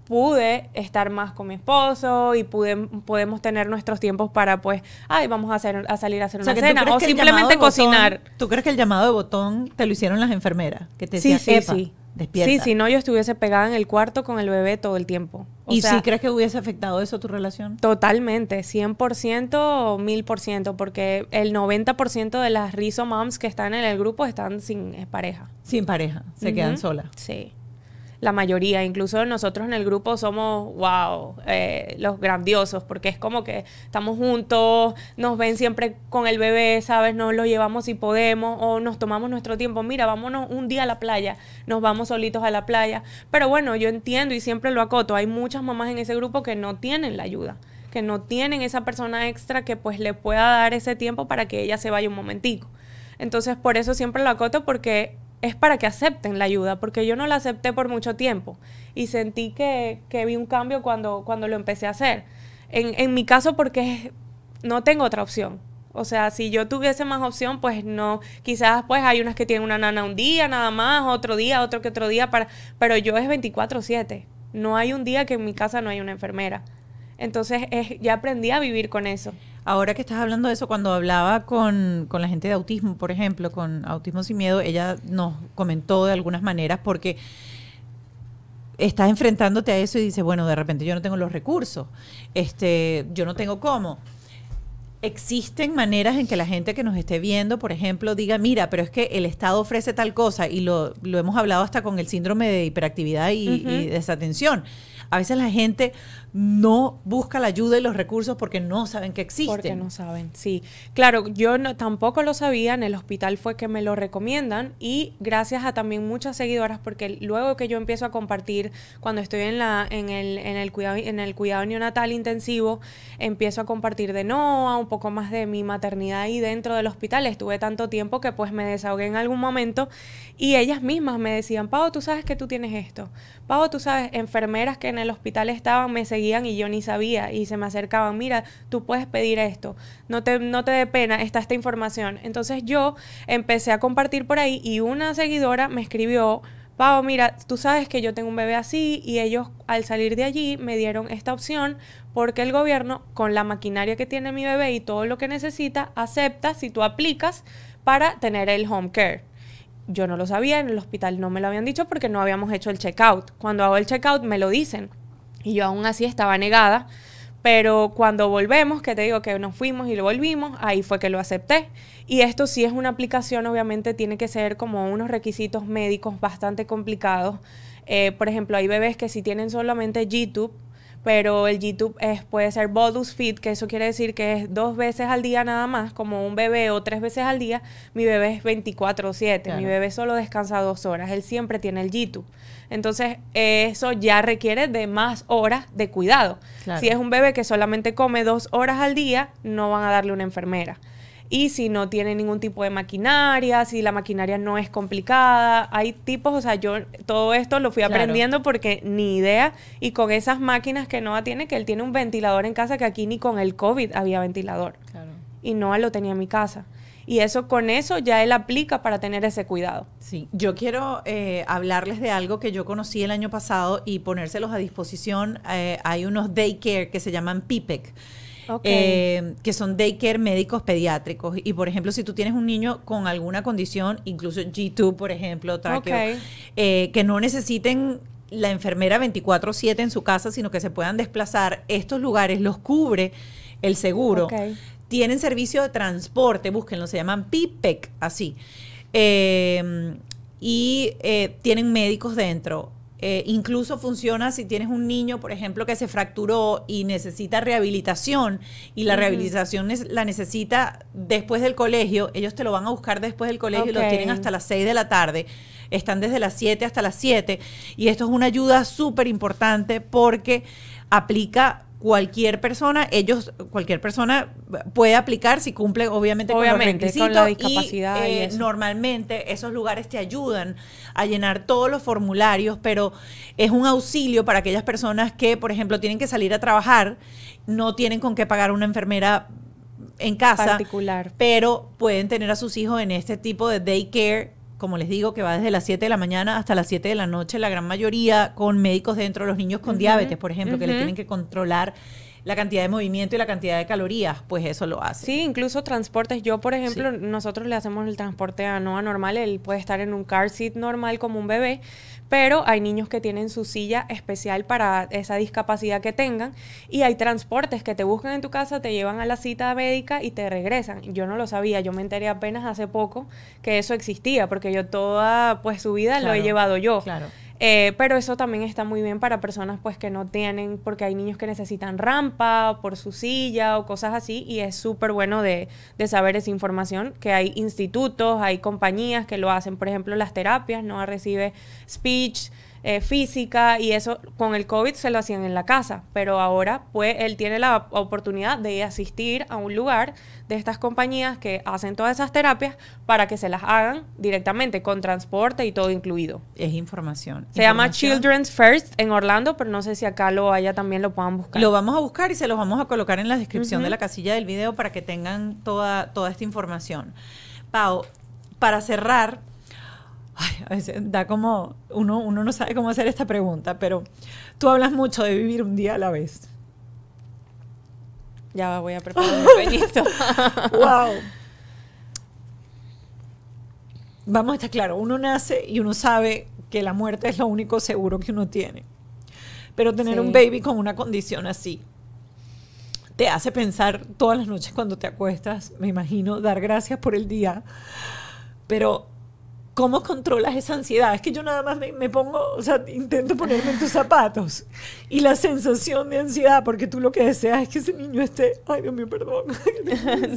pude estar más con mi esposo y pude, podemos tener nuestros tiempos para pues, ay, vamos a, hacer, a salir a hacer una cena o simplemente cocinar. ¿Tú crees que el llamado de botón te lo hicieron las enfermeras? Que te sí, sí, sí. Sí, si no, yo estuviese pegada en el cuarto con el bebé todo el tiempo. ¿Y si crees que hubiese afectado eso tu relación? Totalmente, 100% o 1000%, porque el 90% de las rizo moms que están en el grupo están sin pareja. Sin pareja, se quedan solas. Sí la mayoría, incluso nosotros en el grupo somos, wow, eh, los grandiosos, porque es como que estamos juntos, nos ven siempre con el bebé, ¿sabes? Nos lo llevamos si podemos, o nos tomamos nuestro tiempo, mira, vámonos un día a la playa, nos vamos solitos a la playa. Pero bueno, yo entiendo y siempre lo acoto, hay muchas mamás en ese grupo que no tienen la ayuda que no tienen esa persona extra que pues le pueda dar ese tiempo para que ella se vaya un momentico. Entonces, por eso siempre lo acoto porque es para que acepten la ayuda, porque yo no la acepté por mucho tiempo y sentí que, vi un cambio cuando, cuando lo empecé a hacer. En, en mi caso, porque no tengo otra opción. O sea, si yo tuviese más opción, pues no, quizás pues hay unas que tienen una nana un día nada más, otro día, otro que otro día, para, pero yo es 24/7. No hay un día que en mi casa no hay una enfermera. Entonces ya aprendí a vivir con eso. Ahora que estás hablando de eso, cuando hablaba con, la gente de autismo, por ejemplo, con Autismo Sin Miedo, ella nos comentó de algunas maneras porque estás enfrentándote a eso y dices, bueno, de repente yo no tengo los recursos, este, yo no tengo cómo. Existen maneras en que la gente que nos esté viendo, por ejemplo, diga, mira, pero es que el Estado ofrece tal cosa y lo, hemos hablado hasta con el síndrome de hiperactividad y desatención a veces la gente no busca la ayuda y los recursos porque no saben que existen. Porque no saben, sí. Claro, yo tampoco lo sabía, en el hospital fue que me lo recomiendan y gracias a también muchas seguidoras porque luego que yo empiezo a compartir cuando estoy en la en el, en el cuidado en el cuidado neonatal intensivo, empiezo a compartir de a un poco más de mi maternidad y dentro del hospital. Estuve tanto tiempo que pues me desahogué en algún momento y ellas mismas me decían, "Pau, tú sabes que tú tienes esto." Pau, tú sabes, enfermeras que en el hospital estaban me seguían y yo ni sabía y se me acercaban, mira, tú puedes pedir esto, no te, no te dé pena, está esta información. Entonces yo empecé a compartir por ahí y una seguidora me escribió, Pau, mira, tú sabes que yo tengo un bebé así y ellos al salir de allí me dieron esta opción porque el gobierno, con la maquinaria que tiene mi bebé y todo lo que necesita, acepta si tú aplicas para tener el home care yo no lo sabía, en el hospital no me lo habían dicho porque no habíamos hecho el checkout. Cuando hago el checkout me lo dicen y yo aún así estaba negada, pero cuando volvemos, que te digo que nos fuimos y lo volvimos, ahí fue que lo acepté. Y esto sí es una aplicación, obviamente tiene que ser como unos requisitos médicos bastante complicados. Eh, por ejemplo, hay bebés que si tienen solamente YouTube pero el YouTube es, puede ser bodus fit, que eso quiere decir que es dos veces al día nada más, como un bebé o tres veces al día, mi bebé es 24/7, mi bebé solo descansa dos horas, él siempre tiene el YouTube. Entonces, eso ya requiere de más horas de cuidado. Si es un bebé que solamente come dos horas al día, no van a darle una enfermera y si no tiene ningún tipo de maquinaria, si la maquinaria no es complicada. Hay tipos, o sea, yo todo esto lo fui aprendiendo porque ni idea. Y con esas máquinas que Noah tiene, que él tiene un ventilador en casa que aquí ni con el COVID había ventilador. Claro. Y Noah lo tenía en mi casa. Y eso con eso ya él aplica para tener ese cuidado. Sí, yo quiero eh, hablarles de algo que yo conocí el año pasado y ponérselos a disposición. Eh, hay unos daycare que se llaman PIPEC eh, que son daycare médicos pediátricos. Y por ejemplo, si tú tienes un niño con alguna condición, incluso G2, por ejemplo, eh, que no necesiten la enfermera 24/7 en su casa, sino que se puedan desplazar, estos lugares los cubre el seguro. Tienen servicio de transporte, búsquenlo, se llaman PIPEC, así. Eh, y tienen médicos dentro. Eh, incluso funciona si tienes un niño, por ejemplo, que se fracturó y necesita rehabilitación y la rehabilitación es, la necesita después del colegio. Ellos te lo van a buscar después del colegio y lo tienen hasta las 6 de la tarde. Están desde las 7 hasta las 7 y esto es una ayuda súper importante porque aplica cualquier persona, ellos, cualquier persona puede aplicar si cumple obviamente, con los requisitos. la discapacidad y, eh, normalmente esos lugares te ayudan a llenar todos los formularios, pero es un auxilio para aquellas personas que, por ejemplo, tienen que salir a trabajar, no tienen con qué pagar una enfermera en casa, particular. pero pueden tener a sus hijos en este tipo de daycare como les digo, que va desde las 7 de la mañana hasta las 7 de la noche, la gran mayoría con médicos dentro, los niños con diabetes, por ejemplo, que le tienen que controlar la cantidad de movimiento y la cantidad de calorías, pues eso lo hace. Sí, incluso transportes. Yo, por ejemplo, nosotros le hacemos el transporte a no normal, él puede estar en un car seat normal como un bebé, pero hay niños que tienen su silla especial para esa discapacidad que tengan y hay transportes que te buscan en tu casa, te llevan a la cita médica y te regresan. Yo no lo sabía, yo me enteré apenas hace poco que eso existía, porque yo toda pues su vida lo he llevado yo. Claro. Eh, pero eso también está muy bien para personas pues que no tienen, porque hay niños que necesitan rampa por su silla o cosas así, y es súper bueno de, saber esa información, que hay institutos, hay compañías que lo hacen, por ejemplo las terapias, no recibe speech. Eh, física y eso con el COVID se lo hacían en la casa, pero ahora pues él tiene la oportunidad de asistir a un lugar de estas compañías que hacen todas esas terapias para que se las hagan directamente con transporte y todo incluido. Es información. Se llama Children's First en Orlando, pero no sé si acá lo haya también lo puedan buscar. Lo vamos a buscar y se los vamos a colocar en la descripción de la casilla del video para que tengan toda, toda esta información. Pau, para cerrar, a veces da como, uno, uno no sabe cómo hacer esta pregunta, pero tú hablas mucho de vivir un día a la vez. Ya voy a preparar un ¡Wow! Vamos está claro, uno nace y uno sabe que la muerte es lo único seguro que uno tiene. Pero tener un baby con una condición así te hace pensar todas las noches cuando te acuestas, me imagino, dar gracias por el día. Pero ¿Cómo controlas esa ansiedad? Es que yo nada más me, pongo, o sea, intento ponerme en tus zapatos. Y la sensación de ansiedad, porque tú lo que deseas es que ese niño esté, ay Dios mío, perdón.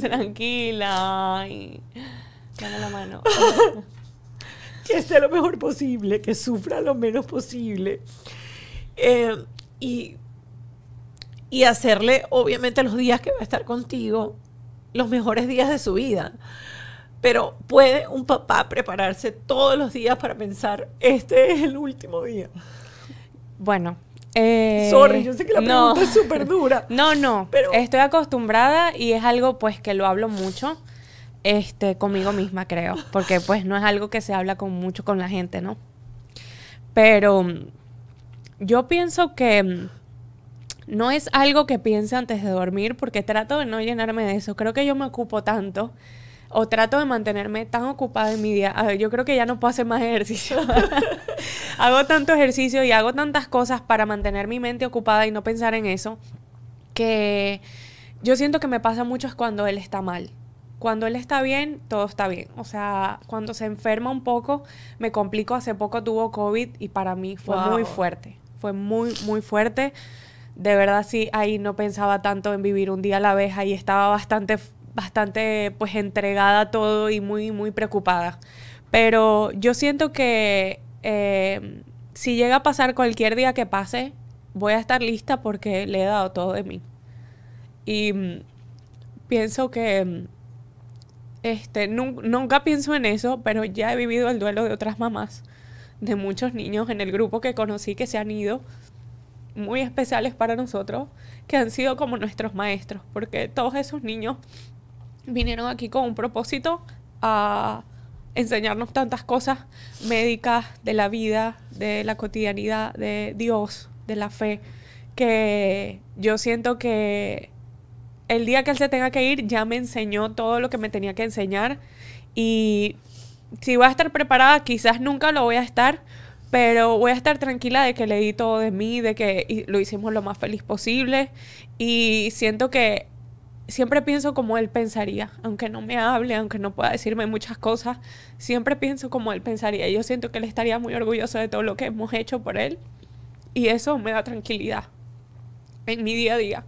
Tranquila, ay. Dame la mano. que esté lo mejor posible, que sufra lo menos posible. Eh, y, y hacerle, obviamente, los días que va a estar contigo, los mejores días de su vida. Pero puede un papá prepararse todos los días para pensar, este es el último día. Bueno. Eh, Sorry, yo sé que la pregunta es súper dura. No, no. estoy acostumbrada y es algo pues que lo hablo mucho este, conmigo misma, creo. Porque pues no es algo que se habla con mucho con la gente, ¿no? Pero yo pienso que mm, no es algo que piense antes de dormir porque trato de no llenarme de eso. Creo que yo me ocupo tanto o trato de mantenerme tan ocupada en mi día. yo creo que ya no puedo hacer más ejercicio. hago tanto ejercicio y hago tantas cosas para mantener mi mente ocupada y no pensar en eso, que yo siento que me pasa mucho es cuando él está mal. Cuando él está bien, todo está bien. O sea, cuando se enferma un poco, me complico. Hace poco tuvo COVID y para mí fue muy fuerte. Fue muy, muy fuerte. De verdad, sí, ahí no pensaba tanto en vivir un día a la vez. Ahí estaba bastante bastante pues entregada a todo y muy, muy preocupada. Pero yo siento que eh, si llega a pasar cualquier día que pase, voy a estar lista porque le he dado todo de mí. Y mm, pienso que mm, este, nunca, nunca pienso en eso, pero ya he vivido el duelo de otras mamás, de muchos niños en el grupo que conocí que se han ido, muy especiales para nosotros, que han sido como nuestros maestros, porque todos esos niños vinieron aquí con un propósito a enseñarnos tantas cosas médicas de la vida, de la cotidianidad, de Dios, de la fe, que yo siento que el día que él se tenga que ir ya me enseñó todo lo que me tenía que enseñar y si voy a estar preparada, quizás nunca lo voy a estar, pero voy a estar tranquila de que le di todo de mí, de que lo hicimos lo más feliz posible y siento que siempre pienso como él pensaría, aunque no me hable, aunque no pueda decirme muchas cosas, siempre pienso como él pensaría. Yo siento que él estaría muy orgulloso de todo lo que hemos hecho por él y eso me da tranquilidad en mi día a día.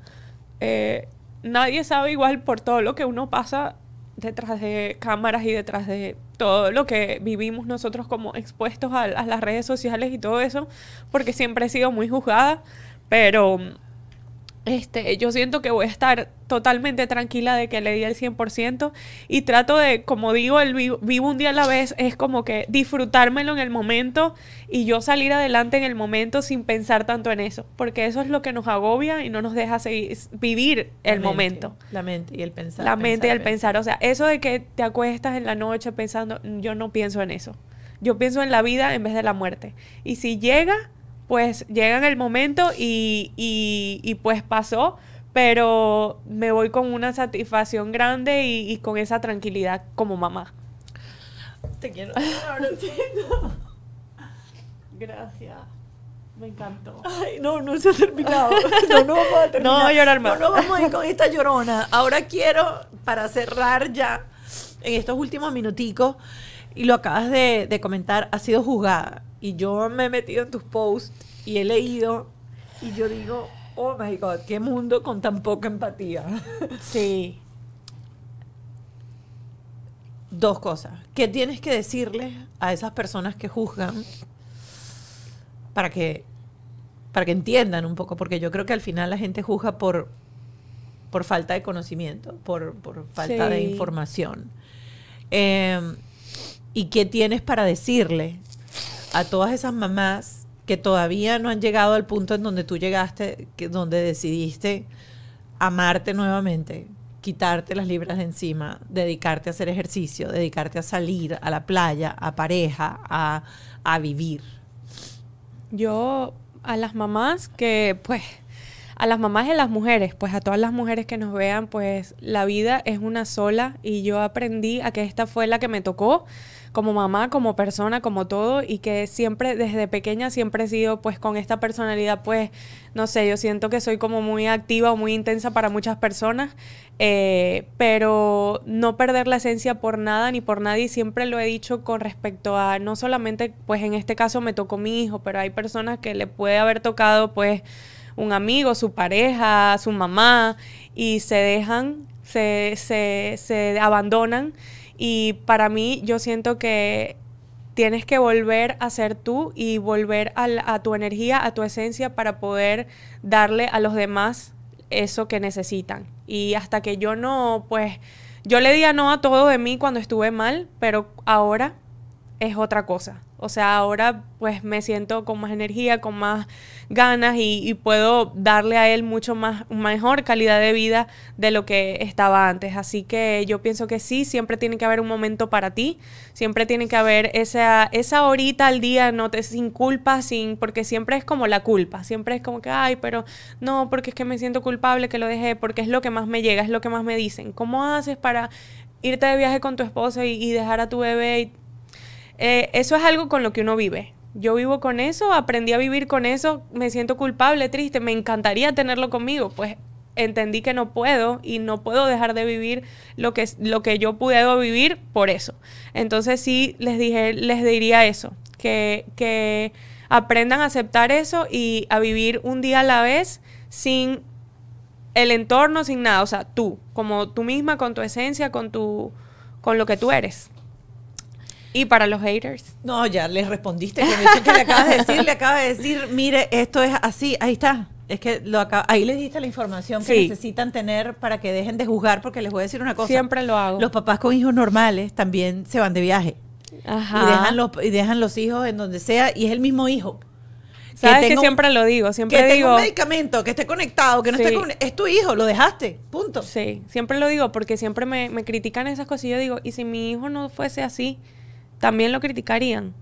Eh, nadie sabe igual por todo lo que uno pasa detrás de cámaras y detrás de todo lo que vivimos nosotros como expuestos a las redes sociales y todo eso, porque siempre he sido muy juzgada, pero este, yo siento que voy a estar totalmente tranquila de que le di el 100% y trato de, como digo, el vivo, un día a la vez, es como que disfrutármelo en el momento y yo salir adelante en el momento sin pensar tanto en eso, porque eso es lo que nos agobia y no nos deja vivir el momento. la mente y el pensar. La mente y el pensar, o sea, eso de que te acuestas en la noche pensando, yo no pienso en eso. Yo pienso en la vida en vez de la muerte. Y si llega, pues llega el momento y, pues pasó, pero me voy con una satisfacción grande y, con esa tranquilidad como mamá. Te quiero. Gracias. Me encantó. Ay, no, no se ha terminado. No, no vamos a terminar. No llorar más. No, vamos a ir con esta llorona. Ahora quiero, para cerrar ya, en estos últimos minuticos, y lo acabas de, de comentar, ha sido juzgada y yo me he metido en tus posts y he leído y yo digo, oh my God, qué mundo con tan poca empatía. Sí. Dos cosas. ¿Qué tienes que decirle a esas personas que juzgan para que, para que entiendan un poco? Porque yo creo que al final la gente juzga por, por falta de conocimiento, por, falta de información. Em, ¿Y qué tienes para decirle a todas esas mamás que todavía no han llegado al punto en donde tú llegaste, que, donde decidiste amarte nuevamente, quitarte las libras de encima, dedicarte a hacer ejercicio, dedicarte a salir a la playa, a pareja, a, a vivir? Yo a las mamás que pues a las mamás y a las mujeres, pues a todas las mujeres que nos vean, pues la vida es una sola y yo aprendí a que esta fue la que me tocó como mamá, como persona, como todo, y que siempre, desde pequeña, siempre he sido pues con esta personalidad, pues, no sé, yo siento que soy como muy activa o muy intensa para muchas personas, eh, pero no perder la esencia por nada ni por nadie, siempre lo he dicho con respecto a, no solamente, pues en este caso me tocó mi hijo, pero hay personas que le puede haber tocado pues un amigo, su pareja, su mamá, y se dejan, se, se, se abandonan y para mí yo siento que tienes que volver a ser tú y volver a, tu energía, a tu esencia para poder darle a los demás eso que necesitan. Y hasta que yo no, pues yo le di a no a todo de mí cuando estuve mal, pero ahora es otra cosa. O sea, ahora pues me siento con más energía, con más ganas y, puedo darle a él mucho más, mejor calidad de vida de lo que estaba antes. Así que yo pienso que sí, siempre tiene que haber un momento para ti, siempre tiene que haber esa, esa horita al día, no te, sin culpa, sin, porque siempre es como la culpa, siempre es como que, ay, pero no, porque es que me siento culpable que lo dejé, porque es lo que más me llega, es lo que más me dicen. ¿Cómo haces para irte de viaje con tu esposo y, y dejar a tu bebé? Y, eh, eso es algo con lo que uno vive. Yo vivo con eso, aprendí a vivir con eso, me siento culpable, triste, me encantaría tenerlo conmigo, pues entendí que no puedo y no puedo dejar de vivir lo que, lo que yo puedo vivir por eso. Entonces sí les dije, les diría eso, que, aprendan a aceptar eso y a vivir un día a la vez sin el entorno, sin nada, o sea, tú, como tú misma, con tu esencia, con tu con lo que tú eres. ¿Y para los haters? No, ya les respondiste que le acabas de decir. Le acabas de decir, mire, esto es así, ahí está. Es que lo ahí les diste la información que necesitan tener para que dejen de juzgar, porque les voy a decir una cosa. Siempre lo hago. Los papás con hijos normales también se van de viaje. Ajá. Y, dejan los, hijos en donde sea, y es el mismo hijo. Sabes que, siempre lo digo, siempre que digo. Tenga un medicamento, que esté conectado, que no esté con, Es tu hijo, lo dejaste, punto. Sí, siempre lo digo porque siempre me, me critican esas cosas y yo digo, ¿y si mi hijo no fuese así? también lo criticarían.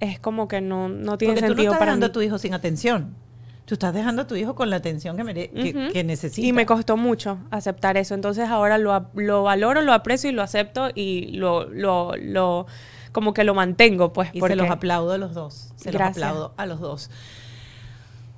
Es como que no, no tiene sentido tú no estás a tu hijo sin atención. Tú estás dejando a tu hijo con la atención que, necesita. Y me costó mucho aceptar eso. Entonces ahora lo, lo valoro, lo aprecio y lo acepto y lo, lo, como que lo mantengo, pues. Y se los aplaudo a los dos. Se los aplaudo a los dos.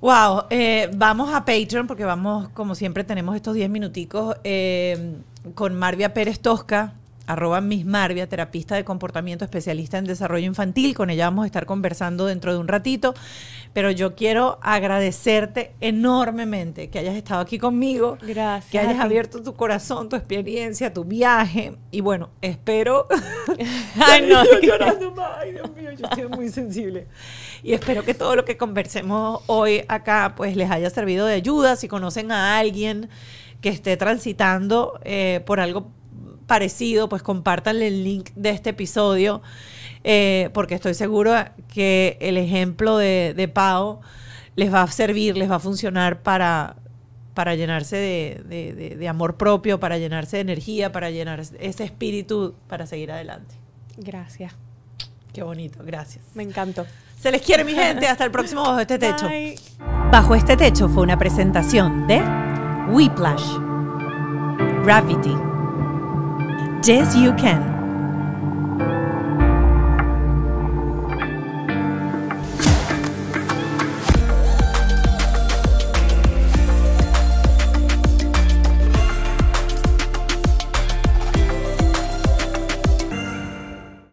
Wow, eh, vamos a Patreon porque vamos, como siempre, tenemos estos 10 minuticos eh, con Marvia Pérez Tosca, arroba Miss Marvia, terapista de comportamiento especialista en desarrollo infantil. Con ella vamos a estar conversando dentro de un ratito. Pero yo quiero agradecerte enormemente que hayas estado aquí conmigo. Gracias. Que hayas abierto tu corazón, tu experiencia, tu viaje. Y bueno, espero. Ay, no. Estoy llorando más. Ay, Dios mío, yo estoy muy sensible. Y espero que todo lo que conversemos hoy acá, pues les haya servido de ayuda. Si conocen a alguien que esté transitando eh, por algo parecido, pues compártanle el link de este episodio, eh, porque estoy seguro que el ejemplo de, de Pau les va a servir, les va a funcionar para, para llenarse de, de, amor propio, para llenarse de energía, para llenar ese espíritu para seguir adelante. Gracias. Qué bonito, gracias. Me encantó. Se les quiere, mi gente. Hasta el próximo Bajo este Techo. Bajo este Techo fue una presentación de Whiplash, Gravity. Jazz You Can.